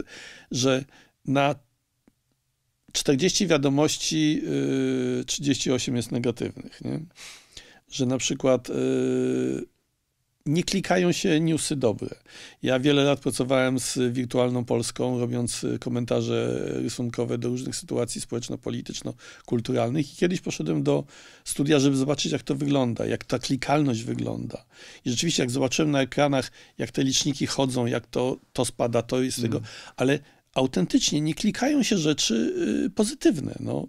że na 40 wiadomości 38 y, jest negatywnych. Nie? Że na przykład. Y, nie klikają się newsy dobre. Ja wiele lat pracowałem z Wirtualną Polską, robiąc y, komentarze rysunkowe do różnych sytuacji społeczno-polityczno-kulturalnych i kiedyś poszedłem do studia, żeby zobaczyć, jak to wygląda, jak ta klikalność wygląda. I rzeczywiście, jak zobaczyłem na ekranach, jak te liczniki chodzą, jak to, to spada, to jest mm. tego, ale autentycznie nie klikają się rzeczy y, pozytywne. No,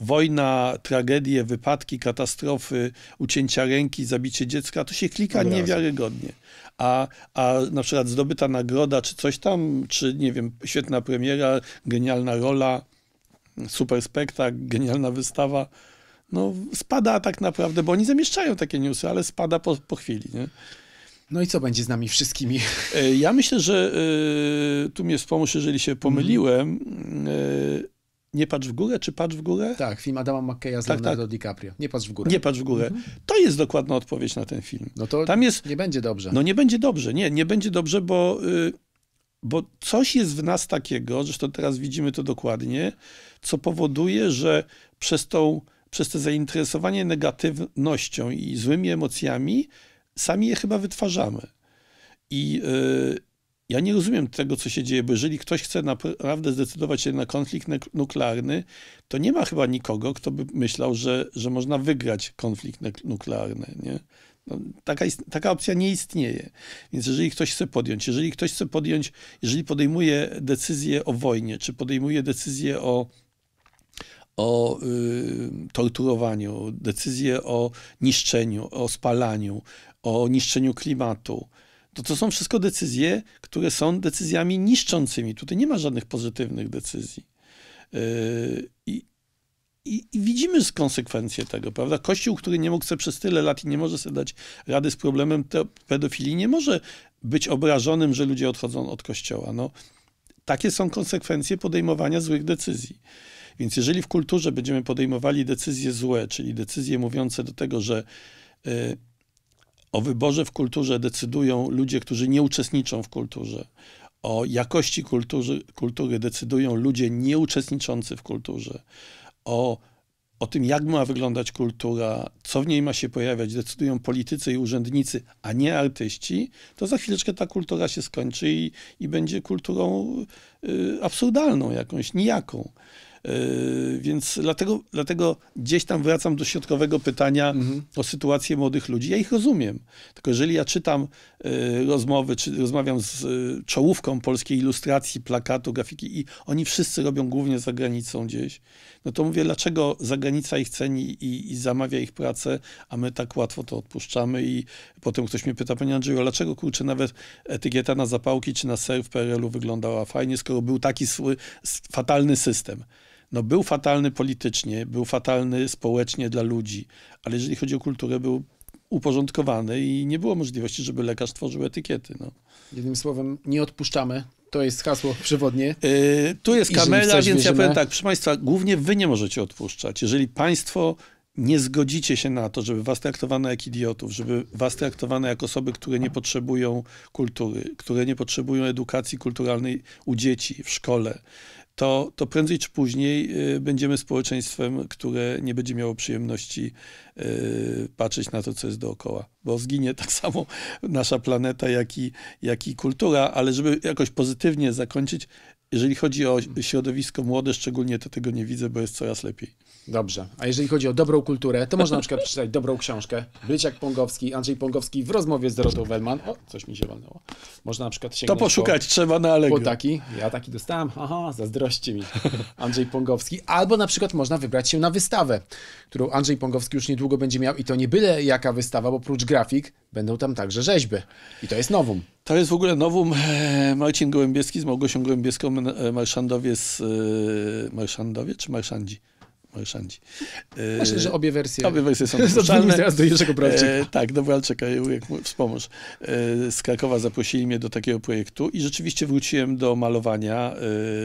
wojna, tragedie, wypadki, katastrofy, ucięcia ręki, zabicie dziecka, to się klika niewiarygodnie. A, a na przykład zdobyta nagroda, czy coś tam, czy nie wiem, świetna premiera, genialna rola, super spektakl, genialna wystawa, no spada tak naprawdę, bo oni zamieszczają takie newsy, ale spada po, po chwili, nie? No i co będzie z nami wszystkimi? E, ja myślę, że y, tu mnie wspomóż, jeżeli się pomyliłem. Y, nie patrz w górę, czy patrz w górę? Tak, film Adama McKeya z tak, tak. Leonardo tak. DiCaprio. Nie patrz w górę. Nie patrz w górę. Mhm. To jest dokładna odpowiedź na ten film. No to Tam jest, nie będzie dobrze. No nie będzie dobrze, nie, nie będzie dobrze, bo, y, bo coś jest w nas takiego, zresztą teraz widzimy to dokładnie, co powoduje, że przez, tą, przez to zainteresowanie negatywnością i złymi emocjami sami je chyba wytwarzamy. I, yy, ja nie rozumiem tego, co się dzieje, bo jeżeli ktoś chce naprawdę zdecydować się na konflikt nuklearny, to nie ma chyba nikogo, kto by myślał, że, że można wygrać konflikt nuklearny. Nie? No, taka, taka opcja nie istnieje. Więc jeżeli ktoś chce podjąć, jeżeli ktoś chce podjąć, jeżeli podejmuje decyzję o wojnie, czy podejmuje decyzję o o y, torturowaniu, decyzję o niszczeniu, o spalaniu, o niszczeniu klimatu, to to są wszystko decyzje, które są decyzjami niszczącymi. Tutaj nie ma żadnych pozytywnych decyzji. Yy, I, i, I, widzimy konsekwencje tego, prawda? Kościół, który nie mógł sobie przez tyle lat i nie może sobie dać rady z problemem pedofilii, nie może być obrażonym, że ludzie odchodzą od kościoła. No, takie są konsekwencje podejmowania złych decyzji. Więc jeżeli w kulturze będziemy podejmowali decyzje złe, czyli decyzje mówiące do tego, że yy, o wyborze w kulturze decydują ludzie, którzy nie uczestniczą w kulturze. O jakości kultury, kultury decydują ludzie nieuczestniczący w kulturze. O, o tym, jak ma wyglądać kultura, co w niej ma się pojawiać, decydują politycy i urzędnicy, a nie artyści, to za chwileczkę ta kultura się skończy i, i będzie kulturą y, absurdalną jakąś, nijaką. Yy, więc dlatego, dlatego gdzieś tam wracam do środkowego pytania mhm. o sytuację młodych ludzi. Ja ich rozumiem. Tylko jeżeli ja czytam yy, rozmowy, czy rozmawiam z yy, czołówką polskiej ilustracji, plakatu, grafiki i oni wszyscy robią głównie za granicą gdzieś, no to mówię, dlaczego zagranica ich ceni i, i zamawia ich pracę, a my tak łatwo to odpuszczamy i potem ktoś mnie pyta, panie Andrzeju, dlaczego kurczę nawet etykieta na zapałki czy na ser w PRL-u wyglądała fajnie, skoro był taki sły, fatalny system no był fatalny politycznie, był fatalny społecznie dla ludzi, ale jeżeli chodzi o kulturę, był uporządkowany i nie było możliwości, żeby lekarz tworzył etykiety. No. Jednym słowem, nie odpuszczamy. To jest hasło przewodnie. Yy, tu jest kamera, więc ja powiem tak, proszę Państwa, głównie Wy nie możecie odpuszczać. Jeżeli Państwo nie zgodzicie się na to, żeby was traktowano jak idiotów, żeby was traktowano jak osoby, które nie potrzebują kultury, które nie potrzebują edukacji kulturalnej u dzieci, w szkole, to, to prędzej czy później y, będziemy społeczeństwem, które nie będzie miało przyjemności y, patrzeć na to, co jest dookoła. Bo zginie tak samo nasza planeta, jak i, jak i kultura, ale żeby jakoś pozytywnie zakończyć, jeżeli chodzi o środowisko młode, szczególnie to tego nie widzę, bo jest coraz lepiej. Dobrze. A jeżeli chodzi o dobrą kulturę, to można na przykład przeczytać dobrą książkę. jak Pongowski, Andrzej Pongowski w rozmowie z Dorotą Wellman. O, coś mi się walnęło. Można na przykład sięgnąć To poszukać po, trzeba na Allegro. taki. Ja taki dostałem. Aha, zazdrości mi. Andrzej Pongowski. Albo na przykład można wybrać się na wystawę, którą Andrzej Pongowski już niedługo będzie miał i to nie byle jaka wystawa, bo oprócz grafik będą tam także rzeźby. I to jest nowum. To jest w ogóle nowum. E, Marcin Gołębieski z Małgosią Gołębieską, e, marszandowie z... E, marszandowie czy marszandzi? Maryszandzi. Myślę, że obie wersje. Obie wersje są dopuszczalne. teraz do Jerzego Bralczyka. E, tak, do Bralczyka, jak wspomóż. E, z Krakowa zaprosili mnie do takiego projektu i rzeczywiście wróciłem do malowania, e,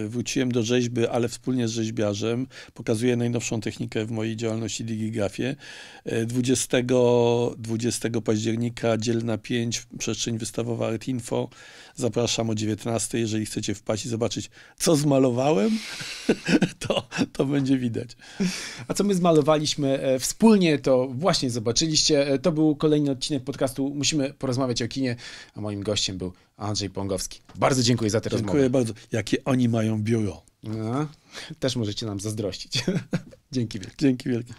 wróciłem do rzeźby, ale wspólnie z rzeźbiarzem. Pokazuję najnowszą technikę w mojej działalności Digigrafie. E, 20, 20 października, dzielna 5, przestrzeń wystawowa Art Info. Zapraszam o 19, jeżeli chcecie wpaść i zobaczyć, co zmalowałem, to, to będzie widać. A co my zmalowaliśmy e, wspólnie, to właśnie zobaczyliście. E, to był kolejny odcinek podcastu Musimy porozmawiać o kinie, a moim gościem był Andrzej Pągowski. Bardzo dziękuję za tę dziękuję rozmowę. Dziękuję bardzo. Jakie oni mają biuro. No, też możecie nam zazdrościć. Dzięki wielkie. Dzięki wielkie.